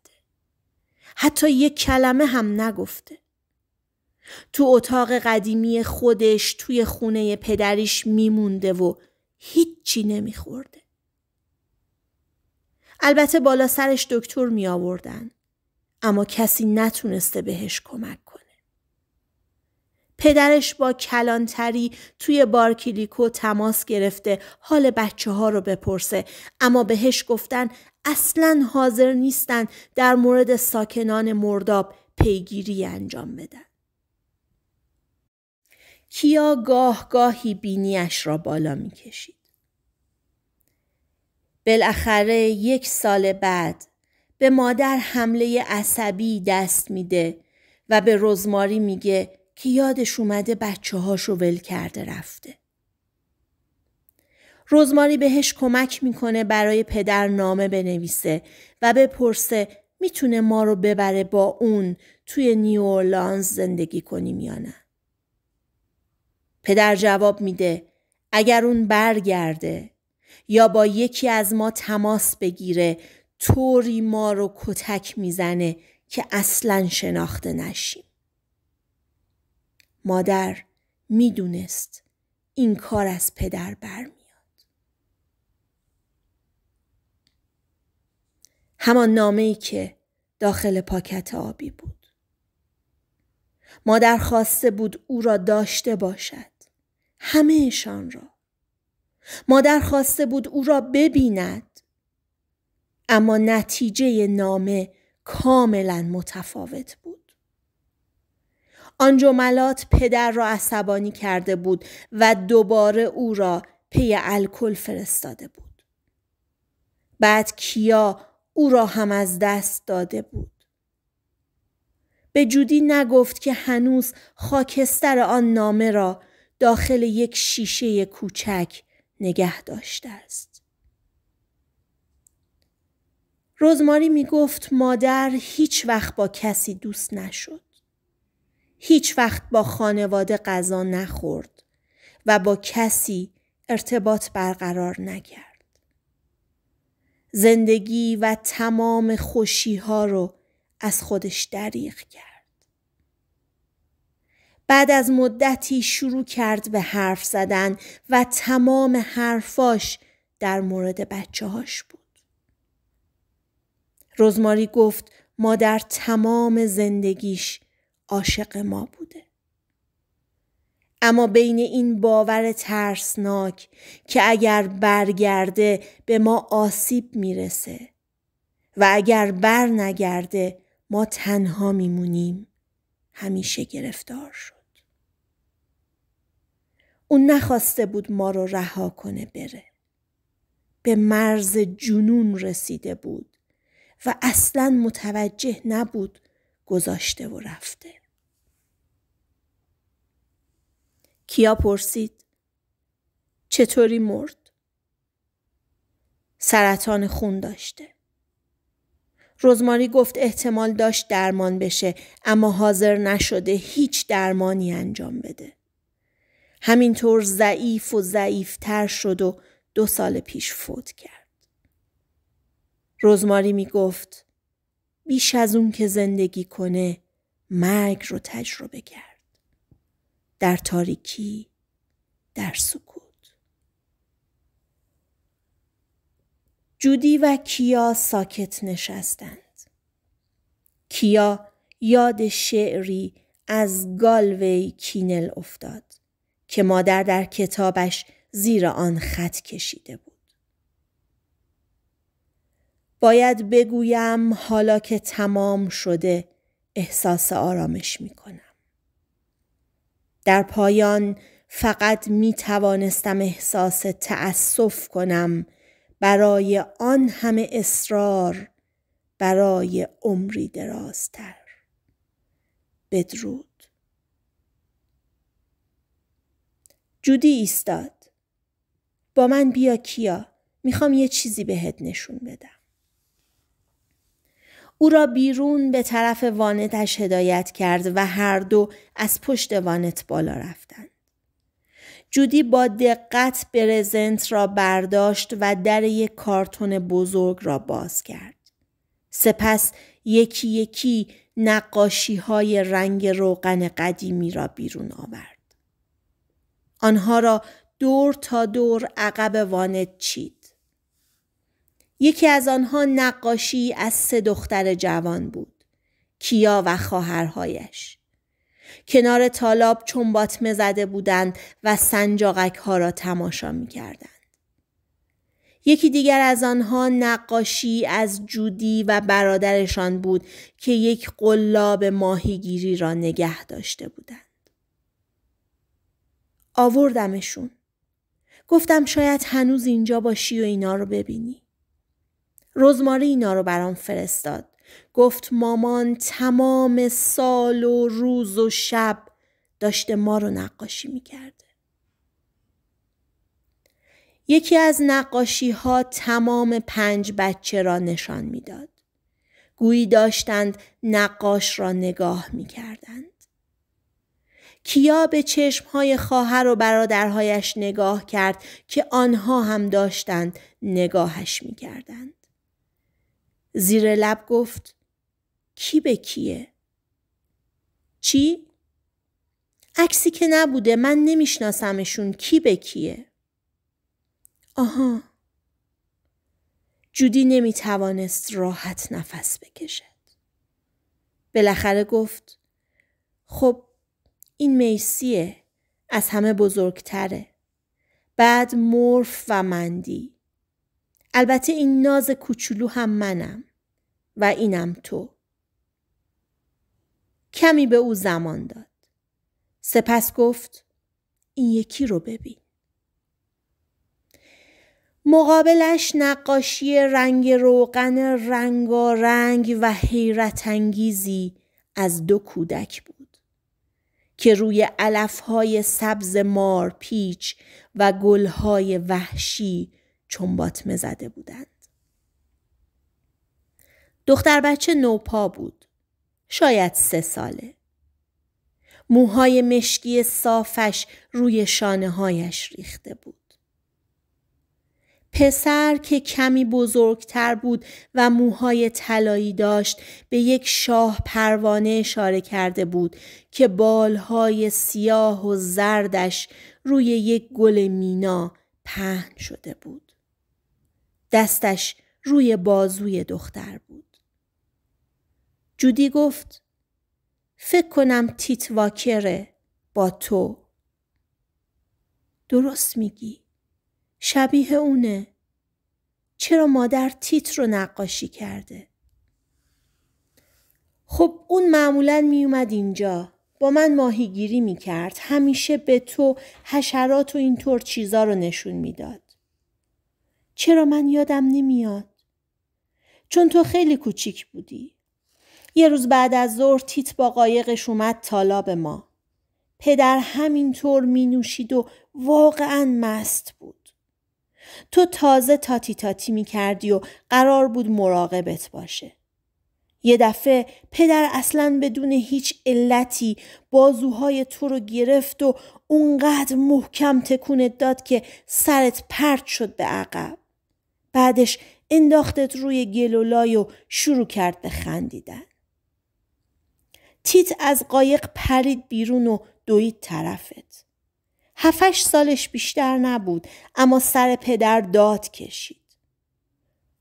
حتی یک کلمه هم نگفته. تو اتاق قدیمی خودش توی خونه پدریش میمونده و هیچی نمیخورده. البته بالا سرش دکتر می آوردن اما کسی نتونسته بهش کمک کنه. پدرش با کلانتری توی بارکلیکو تماس گرفته حال بچه ها رو بپرسه اما بهش گفتن اصلا حاضر نیستن در مورد ساکنان مرداب پیگیری انجام بدن. کیا گاه گاهی بینیش را بالا می کشید. بالاخره یک سال بعد به مادر حمله عصبی دست میده و به رزماری میگه که یادش اومده بچه هاشو ول کرده رفته. رزماری بهش کمک میکنه برای پدر نامه بنویسه و بپرسه میتونه ما رو ببره با اون توی نیورلانز زندگی کنیم یا نه. پدر جواب میده اگر اون برگرده یا با یکی از ما تماس بگیره طوری ما رو کتک میزنه که اصلا شناخته نشیم. مادر میدونست این کار از پدر برمیاد. همان نامه ای که داخل پاکت آبی بود. مادر خواسته بود او را داشته باشد. همهشان را مادر خواسته بود او را ببیند اما نتیجه نامه کاملا متفاوت بود آن جملات پدر را عصبانی کرده بود و دوباره او را پی الکل فرستاده بود بعد کیا او را هم از دست داده بود به جودی نگفت که هنوز خاکستر آن نامه را داخل یک شیشه کوچک نگه داشته است. روزماری می گفت مادر هیچ وقت با کسی دوست نشد. هیچ وقت با خانواده غذا نخورد و با کسی ارتباط برقرار نکرد. زندگی و تمام خوشیها ها رو از خودش دریغ کرد. بعد از مدتی شروع کرد به حرف زدن و تمام حرفاش در مورد بچه هاش بود. رزماری گفت ما در تمام زندگیش عاشق ما بوده. اما بین این باور ترسناک که اگر برگرده به ما آسیب میرسه و اگر بر نگرده ما تنها میمونیم همیشه گرفتار شد. اون نخواسته بود ما رو رها کنه بره به مرز جنون رسیده بود و اصلا متوجه نبود گذاشته و رفته کیا پرسید چطوری مرد سرطان خون داشته رزماری گفت احتمال داشت درمان بشه اما حاضر نشده هیچ درمانی انجام بده همینطور ضعیف و ضعیفتر شد و دو سال پیش فوت کرد. رزماری می گفت بیش از اون که زندگی کنه مرگ رو تجربه کرد. در تاریکی، در سکوت. جودی و کیا ساکت نشستند. کیا یاد شعری از گالوی کینل افتاد. که مادر در کتابش زیر آن خط کشیده بود. باید بگویم حالا که تمام شده احساس آرامش می کنم. در پایان فقط می توانستم احساس تأسف کنم برای آن همه اصرار برای عمری درازتر. بدرود. جودی ایستاد. با من بیا کیا. میخوام یه چیزی بهت نشون بدم. او را بیرون به طرف وانتش هدایت کرد و هر دو از پشت وانت بالا رفتند. جودی با دقت برزنت را برداشت و در یک کارتون بزرگ را باز کرد. سپس یکی یکی نقاشی های رنگ روغن قدیمی را بیرون آورد. آنها را دور تا دور عقب واند چید. یکی از آنها نقاشی از سه دختر جوان بود. کیا و خواهرهایش. کنار تالاب چون باطمه زده بودند و سنجاقک ها را تماشا می یکی دیگر از آنها نقاشی از جودی و برادرشان بود که یک قلاب ماهیگیری را نگه داشته بودند. آوردمشون. گفتم شاید هنوز اینجا باشی و اینا رو ببینی. رزماری اینا رو برام فرستاد. گفت مامان تمام سال و روز و شب داشته ما رو نقاشی میکرده. یکی از نقاشی ها تمام پنج بچه را نشان میداد. گویی داشتند نقاش را نگاه میکردند. کیا به چشمهای خواهر و برادرهایش نگاه کرد که آنها هم داشتند نگاهش میکردند. زیر لب گفت کی به کیه؟ چی؟ عکسی که نبوده من شناسمشون کی به کیه؟ آها جودی نمیتوانست راحت نفس بکشد. بالاخره گفت خب این میسیه از همه بزرگتره بعد مورف و مندی البته این ناز کوچولو هم منم و اینم تو کمی به او زمان داد سپس گفت این یکی رو ببین مقابلش نقاشی رنگ روغن رنگارنگ و حیرت انگیزی از دو کودک بود که روی علفهای سبز مار پیچ و گلهای وحشی چنباتمه زده بودند. دختر بچه نوپا بود. شاید سه ساله. موهای مشکی صافش روی شانه هایش ریخته بود. پسر که کمی بزرگتر بود و موهای طلایی داشت به یک شاه پروانه اشاره کرده بود که بالهای سیاه و زردش روی یک گل مینا پهن شده بود. دستش روی بازوی دختر بود. جودی گفت فکر کنم تیت واکره با تو. درست میگی. شبیه اونه. چرا مادر تیت رو نقاشی کرده؟ خب اون معمولا میومد اینجا. با من ماهیگیری میکرد. همیشه به تو حشرات و اینطور چیزا رو نشون میداد. چرا من یادم نمیاد؟ چون تو خیلی کوچیک بودی. یه روز بعد از ظهر تیت با قایقش اومد به ما. پدر همینطور می نوشید و واقعا مست بود. تو تازه تاتی تاتی می کردی و قرار بود مراقبت باشه. یه دفعه پدر اصلا بدون هیچ علتی بازوهای تو رو گرفت و اونقدر محکم تکونت داد که سرت پرت شد به عقب. بعدش انداختت روی گلولای و شروع کرد به خندیدن. تیت از قایق پرید بیرون و دوید طرفت. هفش سالش بیشتر نبود اما سر پدر داد کشید.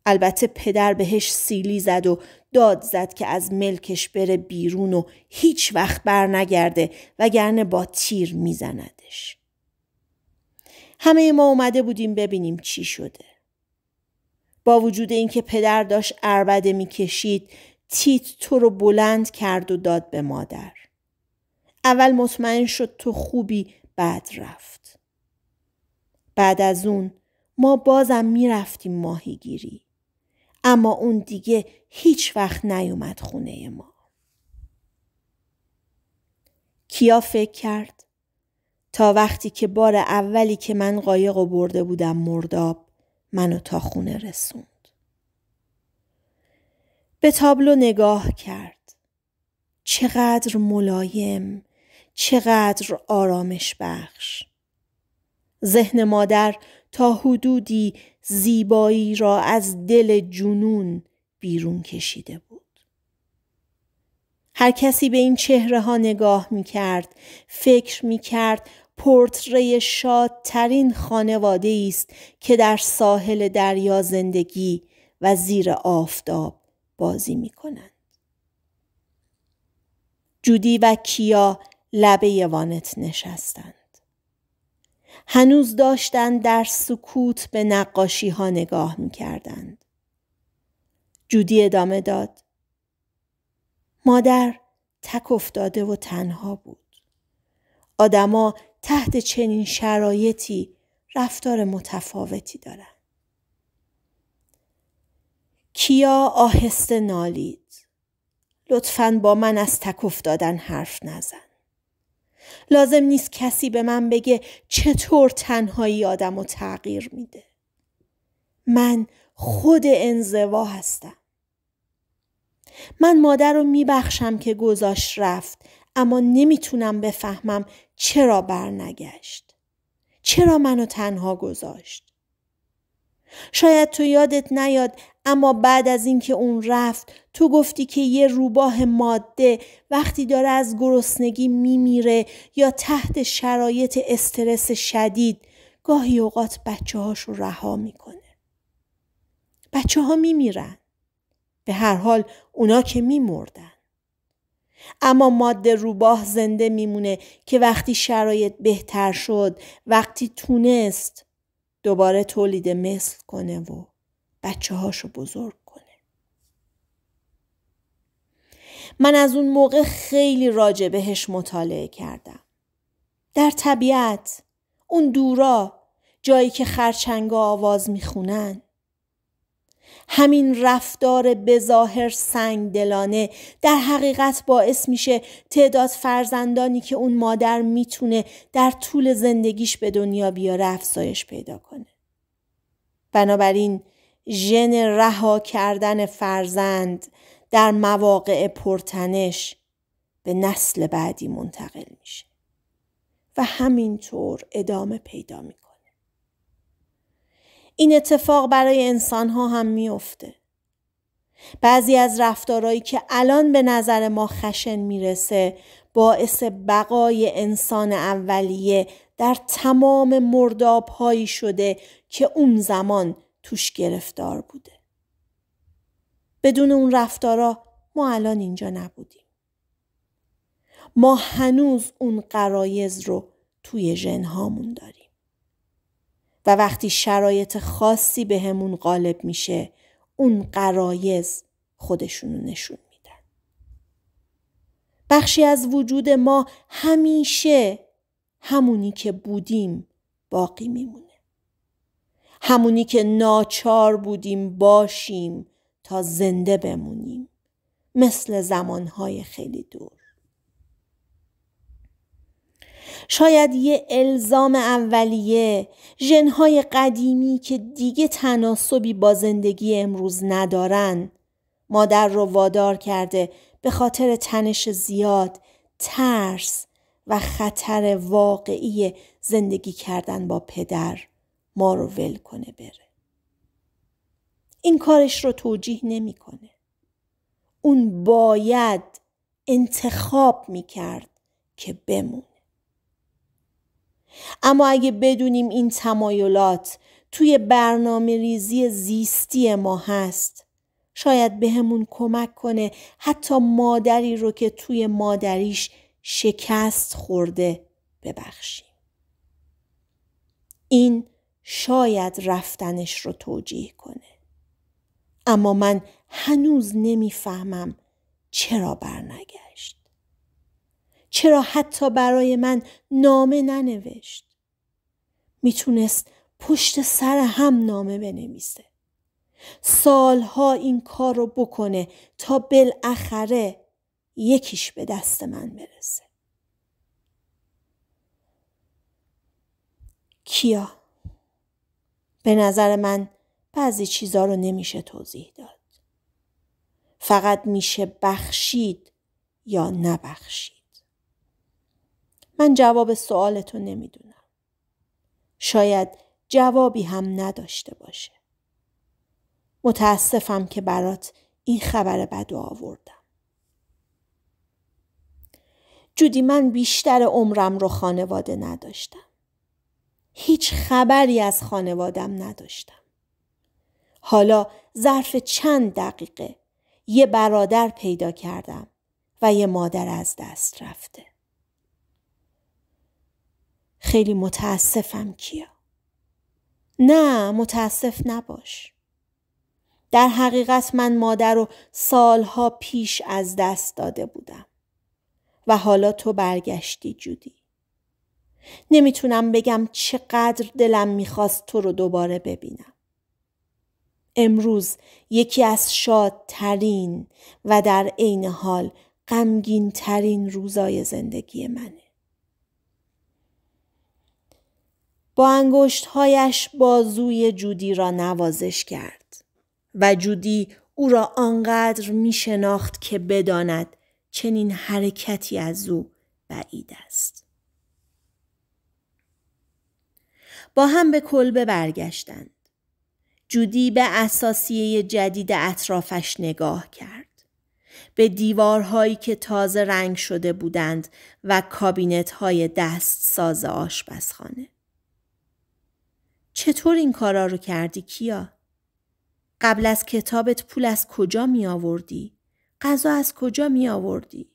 البته پدر بهش سیلی زد و داد زد که از ملکش بره بیرون و هیچ وقت بر نگرده وگرنه با تیر میزندش. همه ما اومده بودیم ببینیم چی شده. با وجود اینکه پدر داشت اربده میکشید تیت تو رو بلند کرد و داد به مادر. اول مطمئن شد تو خوبی بعد رفت. بعد از اون ما بازم میرفتیم ماهیگیری. اما اون دیگه هیچ وقت نیومد خونه ما. کیا فکر کرد؟ تا وقتی که بار اولی که من قایق و برده بودم مرداب منو تا خونه رسوند. به تابلو نگاه کرد. چقدر ملایم چقدر آرامش بخش ذهن مادر تا حدودی زیبایی را از دل جنون بیرون کشیده بود هر کسی به این چهره ها نگاه می کرد فکر می کرد پورتری شادترین خانواده است که در ساحل دریا زندگی و زیر آفتاب بازی می کنند. جودی و کیا لبه وانت نشستند. هنوز داشتند در سکوت به نقاشی ها نگاه می کردند. جودی ادامه داد. مادر تک افتاده و تنها بود. آدما تحت چنین شرایطی رفتار متفاوتی دارند. کیا آهسته نالید. لطفا با من از تک افتادن حرف نزن. لازم نیست کسی به من بگه چطور تنهایی آدم و تغییر میده. من خود انزوا هستم. من مادر رو میبخشم که گذاشت رفت اما نمیتونم بفهمم چرا برنگشت. چرا منو تنها گذاشت؟ شاید تو یادت نیاد اما بعد از اینکه اون رفت تو گفتی که یه روباه ماده وقتی داره از گرسنگی میمیره یا تحت شرایط استرس شدید گاهی اوقات بچه هاشو رها میکنه. بچه ها میمیرن. به هر حال اونا که میمردن. اما ماده روباه زنده میمونه که وقتی شرایط بهتر شد وقتی تونست دوباره تولید مثل کنه و بچه هاشو بزرگ من از اون موقع خیلی راجع بهش مطالعه کردم. در طبیعت، اون دورا، جایی که خرچنگا آواز میخونن. همین رفتار بظاهر سنگ دلانه در حقیقت باعث میشه تعداد فرزندانی که اون مادر میتونه در طول زندگیش به دنیا بیاره افزایش پیدا کنه. بنابراین ژن رها کردن فرزند در مواقع پرتنش به نسل بعدی منتقل میشه و همینطور ادامه پیدا میکنه این اتفاق برای انسان ها هم میفته بعضی از رفتارهایی که الان به نظر ما خشن میرسه باعث بقای انسان اولیه در تمام مرداب هایی شده که اون زمان توش گرفتار بوده بدون اون رفتارا ما الان اینجا نبودیم. ما هنوز اون قرایز رو توی ژنهامون داریم. و وقتی شرایط خاصی به همون غالب میشه اون قرایز خودشونو نشون میدن. بخشی از وجود ما همیشه همونی که بودیم باقی میمونه. همونی که ناچار بودیم باشیم تا زنده بمونیم مثل زمانهای خیلی دور شاید یه الزام اولیه ژنهای قدیمی که دیگه تناسبی با زندگی امروز ندارن مادر رو وادار کرده به خاطر تنش زیاد ترس و خطر واقعی زندگی کردن با پدر ما رو ول کنه بره این کارش رو توجیه نمیکنه اون باید انتخاب کرد که بمونه اما اگه بدونیم این تمایلات توی برنامه ریزی زیستی ما هست شاید بهمون کمک کنه حتی مادری رو که توی مادریش شکست خورده ببخشیم این شاید رفتنش رو توجیه کنه اما من هنوز نمیفهمم چرا برنگشت چرا حتی برای من نامه ننوشت میتونست پشت سر هم نامه بنویسه سالها این کار رو بکنه تا بالاخره یکیش به دست من برسه کیا به نظر من بعضی چیزا رو نمیشه توضیح داد. فقط میشه بخشید یا نبخشید. من جواب سوالتو نمیدونم. شاید جوابی هم نداشته باشه. متاسفم که برات این خبر بدو آوردم. جودی من بیشتر عمرم رو خانواده نداشتم. هیچ خبری از خانوادم نداشتم. حالا ظرف چند دقیقه یه برادر پیدا کردم و یه مادر از دست رفته. خیلی متاسفم کیا. نه متاسف نباش. در حقیقت من مادر رو سالها پیش از دست داده بودم. و حالا تو برگشتی جودی. نمیتونم بگم چقدر دلم میخواست تو رو دوباره ببینم. امروز یکی از شادترین و در عین حال غمگین ترین روزای زندگی منه. با انگشتهایش بازوی جودی را نوازش کرد و جودی او را آنقدر می شناخت که بداند چنین حرکتی از او بعید است. با هم به کلبه برگشتند. جودی به اساسیه جدید اطرافش نگاه کرد. به دیوارهایی که تازه رنگ شده بودند و کابینت های دست ساز آشپزخانه. چطور این کارا رو کردی کیا؟ قبل از کتابت پول از کجا می آوردی؟ غذا از کجا می آوردی؟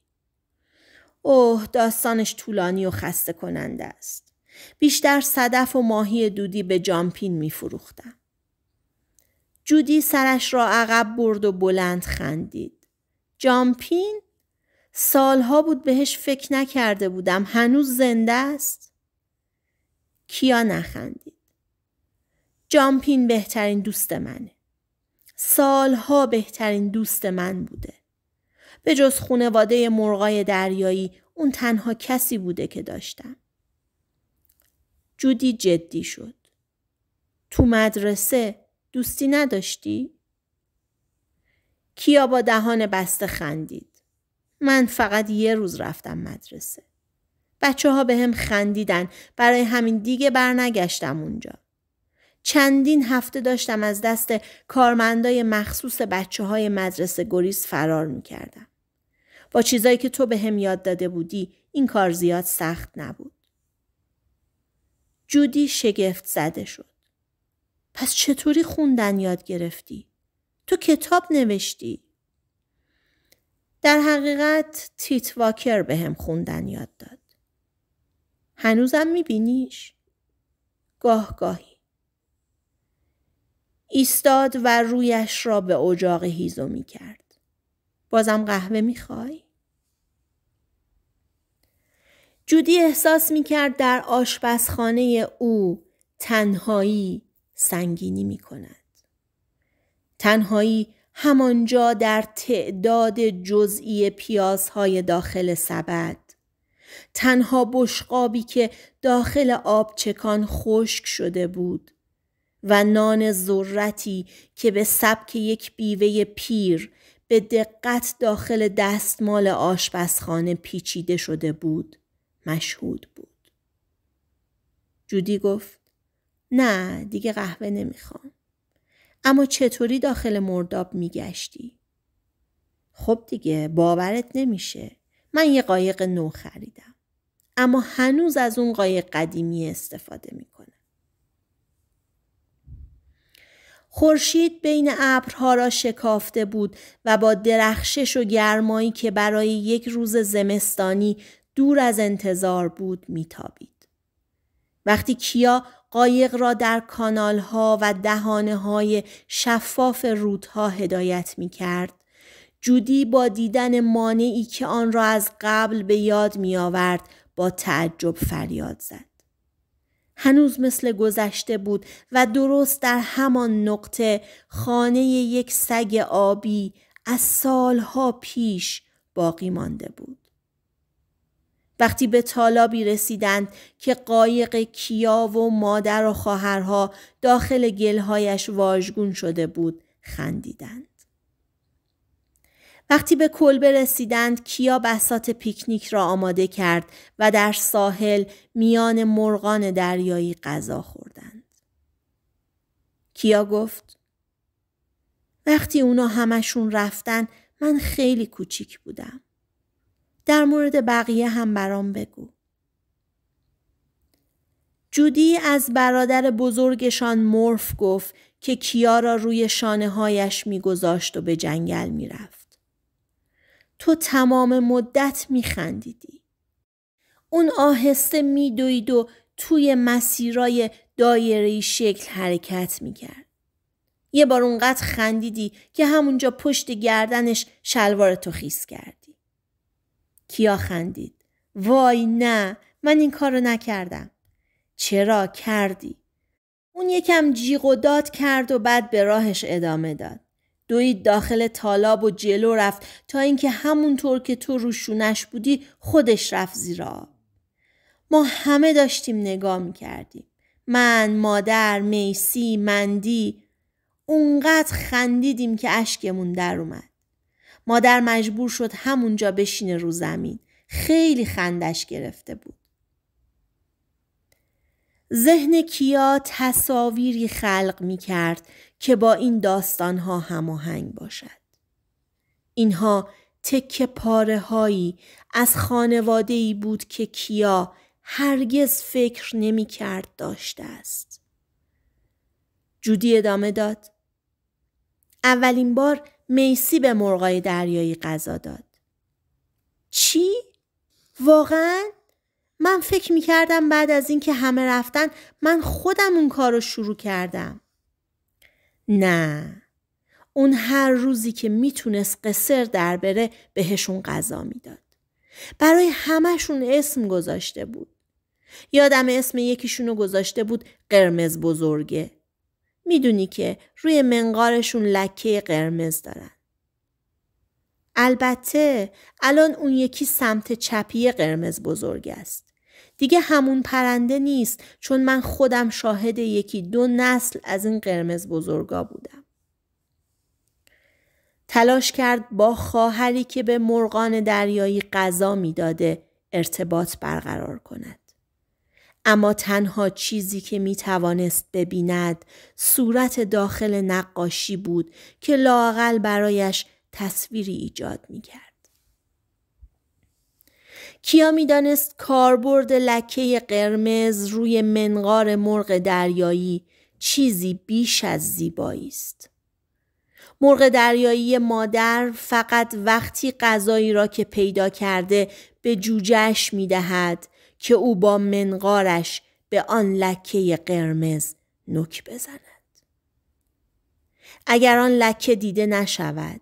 اوه داستانش طولانی و خسته کننده است. بیشتر صدف و ماهی دودی به جامپین می فروختم. جودی سرش را عقب برد و بلند خندید. جامپین؟ سالها بود بهش فکر نکرده بودم. هنوز زنده است؟ کیا نخندید. جامپین بهترین دوست منه. سالها بهترین دوست من بوده. به جز خونواده مرغای دریایی اون تنها کسی بوده که داشتم. جودی جدی شد. تو مدرسه دوستی نداشتی؟ کیا با دهان بسته خندید. من فقط یه روز رفتم مدرسه. بچه ها به هم خندیدن برای همین دیگه برنگشتم اونجا. چندین هفته داشتم از دست کارمندای مخصوص بچه های مدرسه گریز فرار میکردم. با چیزایی که تو به هم یاد داده بودی این کار زیاد سخت نبود. جودی شگفت زده شد. پس چطوری خوندن یاد گرفتی؟ تو کتاب نوشتی؟ در حقیقت تیت واکر به هم خوندن یاد داد. هنوزم میبینیش؟ گاه گاهی. ایستاد و رویش را به اجاق هیزو میکرد. بازم قهوه میخوای؟ جودی احساس میکرد در آشپزخانه او تنهایی سنگینی می کند. تنهایی همانجا در تعداد جزئی پیازهای داخل سبد تنها بشقابی که داخل آب چکان خشک شده بود و نان ذرتی که به سبک یک بیوه پیر به دقت داخل دستمال آشپزخانه پیچیده شده بود مشهود بود جودی گفت نه دیگه قهوه نمیخوام. اما چطوری داخل مرداب میگشتی؟ خب دیگه باورت نمیشه. من یه قایق نو خریدم. اما هنوز از اون قایق قدیمی استفاده میکنم. خورشید بین ابرها را شکافته بود و با درخشش و گرمایی که برای یک روز زمستانی دور از انتظار بود میتابید. وقتی کیا قایق را در ها و دهانه های شفاف رودها هدایت می کرد. جودی با دیدن مانعی که آن را از قبل به یاد می آورد با تعجب فریاد زد. هنوز مثل گذشته بود و درست در همان نقطه خانه یک سگ آبی از سالها پیش باقی مانده بود. وقتی به تالابی رسیدند که قایق کیا و مادر و خواهرها داخل گلهایش واژگون شده بود خندیدند. وقتی به کلبه رسیدند کیا بسات پیکنیک را آماده کرد و در ساحل میان مرغان دریایی غذا خوردند. کیا گفت وقتی اونا همشون رفتن من خیلی کوچیک بودم. در مورد بقیه هم برام بگو. جودی از برادر بزرگشان مورف گفت که کیارا روی شانه هایش میگذاشت و به جنگل میرفت. تو تمام مدت خندیدی. اون آهسته میدوید و توی مسیرای دایره شکل حرکت کرد. یه بار اونقدر خندیدی که همونجا پشت گردنش شلوار تو خیس کرد. کیا خندید وای نه من این کارو نکردم چرا کردی اون یکم جیغ و داد کرد و بعد به راهش ادامه داد دوید داخل تالاب و جلو رفت تا اینکه همونطور که تو روشونش بودی خودش رفت زیرا. ما همه داشتیم نگاه میکردیم من مادر میسی مندی اونقدر خندیدیم که اشکمون در اومد مادر مجبور شد همونجا بشینه رو زمین. خیلی خندش گرفته بود. ذهن کیا تصاویری خلق می کرد که با این داستانها هماهنگ باشد. اینها تکه پاره هایی از خانواده ای بود که کیا هرگز فکر نمی کرد داشته است. جودی ادامه داد. اولین بار میسی به مرغای دریایی غذا داد. چی؟ واقعا؟ من فکر می کردم بعد از اینکه همه رفتن من خودم اون کار رو شروع کردم. نه. اون هر روزی که میتونست قصر در بره بهشون غذا میداد. برای همهشون اسم گذاشته بود. یادم اسم یکیشونو گذاشته بود قرمز بزرگه. میدونی که روی منقارشون لکه قرمز دارن. البته الان اون یکی سمت چپی قرمز بزرگ است. دیگه همون پرنده نیست چون من خودم شاهد یکی دو نسل از این قرمز بزرگا بودم. تلاش کرد با خواهری که به مرغان دریایی غذا میداده ارتباط برقرار کند. اما تنها چیزی که می توانست ببیند صورت داخل نقاشی بود که لاقل برایش تصویری ایجاد می کرد. کیا دانست کاربرد لکه قرمز روی منقار مرغ دریایی چیزی بیش از زیبایی است. مرغ دریایی مادر فقط وقتی غذایی را که پیدا کرده به جوجهش می دهد که او با منقارش به آن لکه قرمز نوک بزند. اگر آن لکه دیده نشود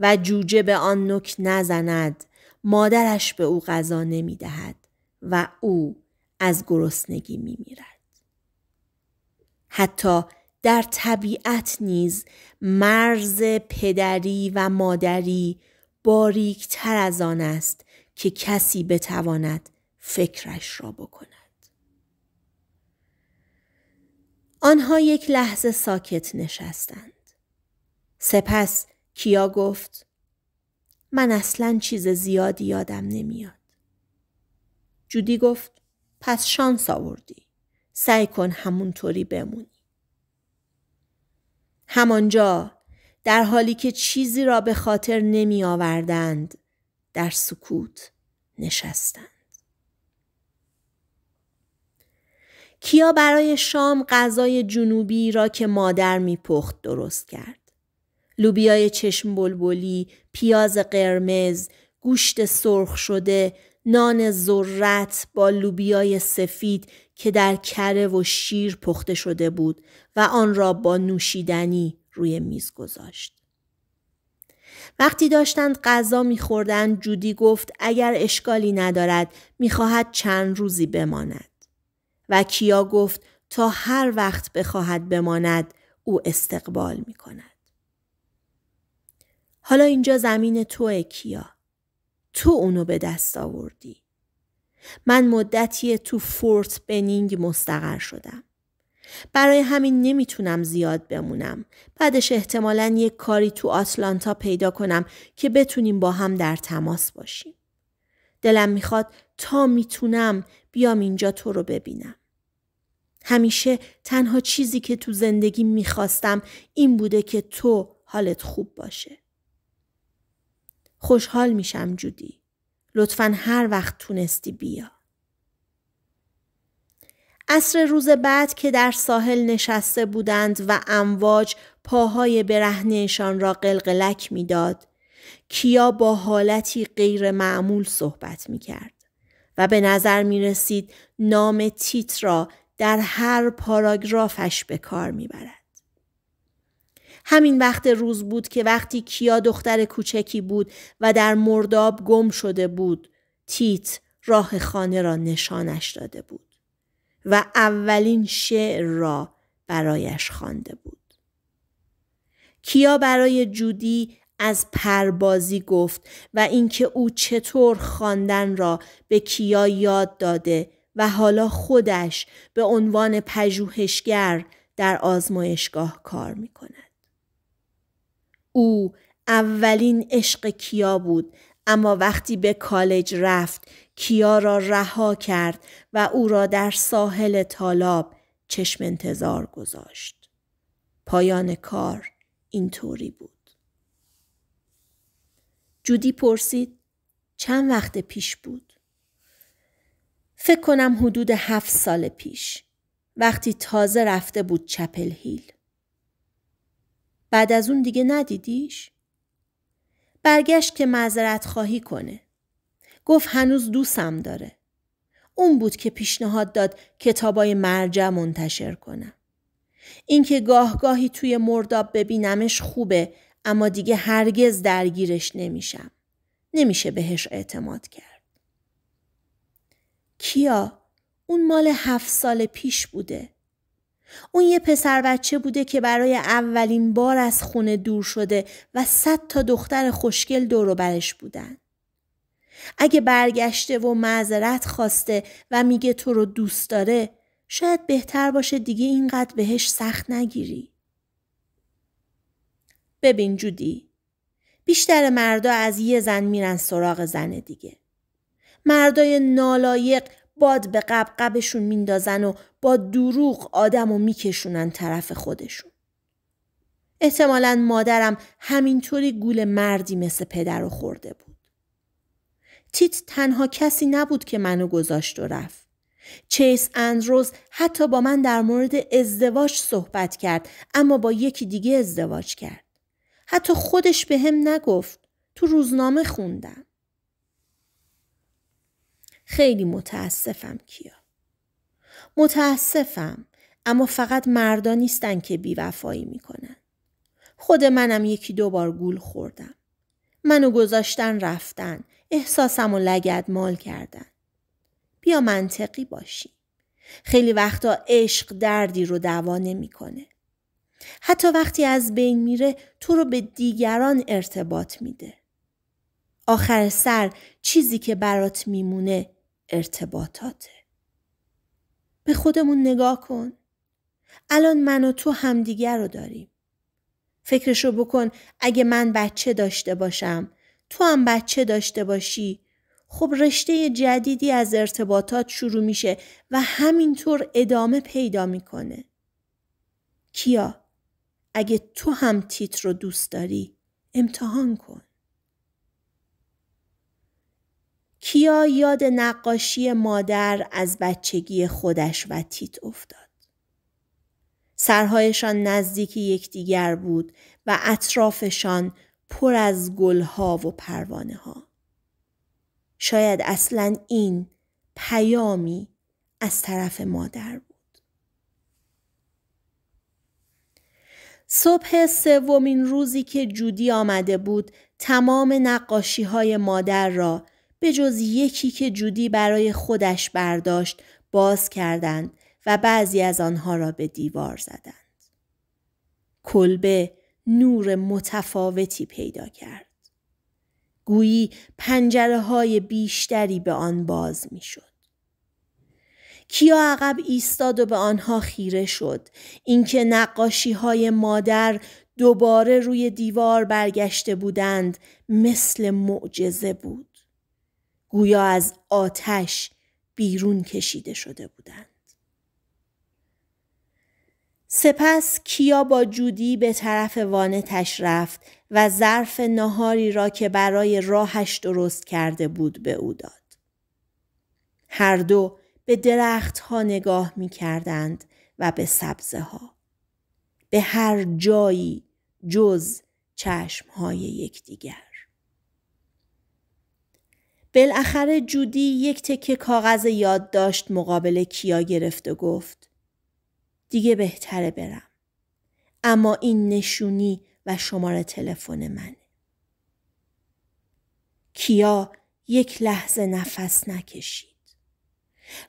و جوجه به آن نوک نزند مادرش به او غذا نمی دهد و او از گرسنگی می میرد. حتی در طبیعت نیز مرز پدری و مادری باریکتر از آن است که کسی بتواند فکرش را بکند آنها یک لحظه ساکت نشستند سپس کیا گفت من اصلا چیز زیادی یادم نمیاد جودی گفت پس شانس آوردی سعی کن همونطوری بمونی همانجا در حالی که چیزی را به خاطر نمی آوردند در سکوت نشستند کیا برای شام غذای جنوبی را که مادر میپخت درست کرد. لوبیای چشم بلبلی، پیاز قرمز، گوشت سرخ شده، نان ذرت با لوبیای سفید که در کره و شیر پخته شده بود و آن را با نوشیدنی روی میز گذاشت. وقتی داشتند غذا میخوردند جودی گفت اگر اشکالی ندارد میخواهد چند روزی بماند. و کیا گفت تا هر وقت بخواهد بماند او استقبال می کند. حالا اینجا زمین تو کیا. تو اونو به دست آوردی. من مدتی تو فورت بنینگ مستقر شدم. برای همین نمیتونم زیاد بمونم. بعدش احتمالا یک کاری تو آتلانتا پیدا کنم که بتونیم با هم در تماس باشیم. دلم میخواد تا میتونم بیام اینجا تو رو ببینم. همیشه تنها چیزی که تو زندگی میخواستم این بوده که تو حالت خوب باشه. خوشحال میشم جودی. لطفا هر وقت تونستی بیا. عصر روز بعد که در ساحل نشسته بودند و امواج پاهای برهنهشان را قلقلک میداد کیا با حالتی غیر معمول صحبت می کرد و به نظر می رسید نام تیت را در هر پاراگرافش به کار میبرد. همین وقت روز بود که وقتی کیا دختر کوچکی بود و در مرداب گم شده بود تیت راه خانه را نشانش داده بود و اولین شعر را برایش خوانده بود. کیا برای جودی از پربازی گفت و اینکه او چطور خواندن را به کیا یاد داده و حالا خودش به عنوان پژوهشگر در آزمایشگاه کار می کند. او اولین عشق کیا بود اما وقتی به کالج رفت کیا را رها کرد و او را در ساحل طالاب چشم انتظار گذاشت. پایان کار اینطوری بود. جودی پرسید چند وقت پیش بود؟ فکر کنم حدود هفت سال پیش وقتی تازه رفته بود چپل هیل. بعد از اون دیگه ندیدیش؟ برگشت که معذرت خواهی کنه. گفت هنوز دوستم داره. اون بود که پیشنهاد داد کتابای مرجع منتشر کنم. اینکه گاه گاهی توی مرداب ببینمش خوبه اما دیگه هرگز درگیرش نمیشم. نمیشه بهش اعتماد کرد. کیا اون مال هفت سال پیش بوده اون یه پسر بچه بوده که برای اولین بار از خونه دور شده و صد تا دختر خوشگل دور برش بودن اگه برگشته و معذرت خواسته و میگه تو رو دوست داره شاید بهتر باشه دیگه اینقدر بهش سخت نگیری ببین جودی بیشتر مردا از یه زن میرن سراغ زن دیگه مردای نالایق باد به قبقبشون میندازن و با دروغ آدم و میکشونن طرف خودشون. احتمالا مادرم همینطوری گول مردی مثل پدر رو خورده بود. تیت تنها کسی نبود که منو گذاشت و رفت. چیس اندروز حتی با من در مورد ازدواج صحبت کرد اما با یکی دیگه ازدواج کرد. حتی خودش به هم نگفت. تو روزنامه خوندم. خیلی متاسفم کیا. متاسفم اما فقط مردا نیستن که بیوفایی میکنن. خود منم یکی دو بار گول خوردم. منو گذاشتن رفتن. احساسم و لگد مال کردن. بیا منطقی باشی. خیلی وقتا عشق دردی رو دوا نمیکنه. حتی وقتی از بین میره تو رو به دیگران ارتباط میده. آخر سر چیزی که برات میمونه ارتباطاته به خودمون نگاه کن الان من و تو همدیگر رو داریم فکرشو بکن اگه من بچه داشته باشم تو هم بچه داشته باشی خب رشته جدیدی از ارتباطات شروع میشه و همینطور ادامه پیدا میکنه کیا اگه تو هم تیتر رو دوست داری امتحان کن کیا یاد نقاشی مادر از بچگی خودش و تیت افتاد. سرهایشان نزدیکی یکدیگر بود و اطرافشان پر از گلها و پروانه ها. شاید اصلا این پیامی از طرف مادر بود. صبح سومین روزی که جودی آمده بود تمام نقاشی های مادر را به جز یکی که جودی برای خودش برداشت باز کردند و بعضی از آنها را به دیوار زدند. کلبه نور متفاوتی پیدا کرد. گویی پنجره های بیشتری به آن باز می شد. کیا عقب ایستاد و به آنها خیره شد اینکه نقاشی های مادر دوباره روی دیوار برگشته بودند مثل معجزه بود گویا از آتش بیرون کشیده شده بودند. سپس کیا با جودی به طرف وانتش رفت و ظرف نهاری را که برای راهش درست کرده بود به او داد. هر دو به درخت ها نگاه می کردند و به سبزه ها. به هر جایی جز چشم های یکدیگر. بالاخره جودی یک تکه کاغذ یادداشت مقابل کیا گرفت و گفت دیگه بهتره برم اما این نشونی و شماره تلفن منه کیا یک لحظه نفس نکشید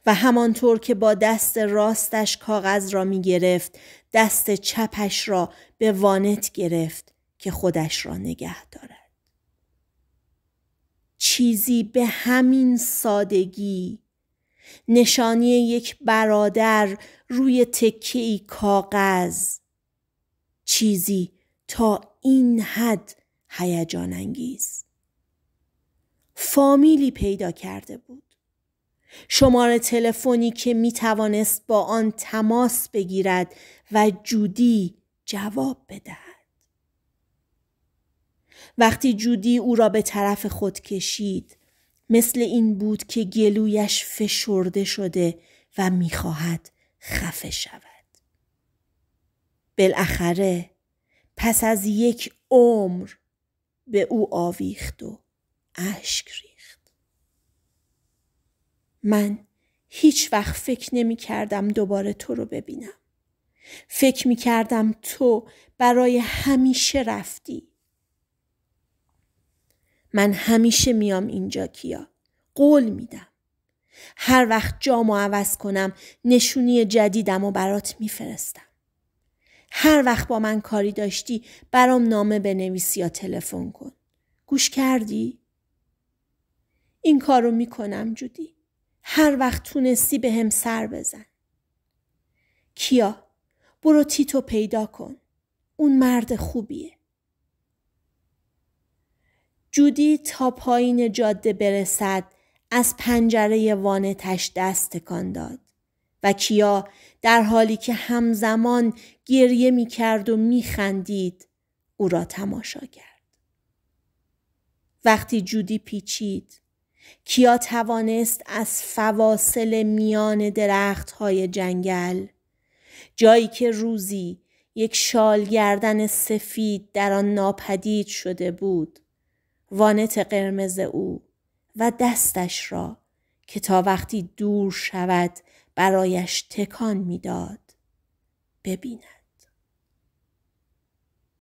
و همانطور که با دست راستش کاغذ را می گرفت دست چپش را به وانت گرفت که خودش را نگه دارد چیزی به همین سادگی نشانی یک برادر روی تکه ای کاغذ چیزی تا این حد هیجان انگیز فامیلی پیدا کرده بود شماره تلفنی که می توانست با آن تماس بگیرد و جودی جواب بدهد وقتی جودی او را به طرف خود کشید مثل این بود که گلویش فشرده شده و میخواهد خفه شود بالاخره پس از یک عمر به او آویخت و اشک ریخت من هیچ وقت فکر نمی کردم دوباره تو رو ببینم فکر می کردم تو برای همیشه رفتی من همیشه میام اینجا کیا قول میدم هر وقت جامو عوض کنم نشونی جدیدم و برات میفرستم هر وقت با من کاری داشتی برام نامه بنویس یا تلفن کن گوش کردی این کارو میکنم جودی هر وقت تونستی به هم سر بزن کیا برو تیتو پیدا کن اون مرد خوبیه جودی تا پایین جاده برسد از پنجره وانتش دست تکان داد و کیا در حالی که همزمان گریه می کرد و می خندید او را تماشا کرد. وقتی جودی پیچید کیا توانست از فواصل میان درخت های جنگل جایی که روزی یک شال گردن سفید در آن ناپدید شده بود وانت قرمز او و دستش را که تا وقتی دور شود برایش تکان میداد ببیند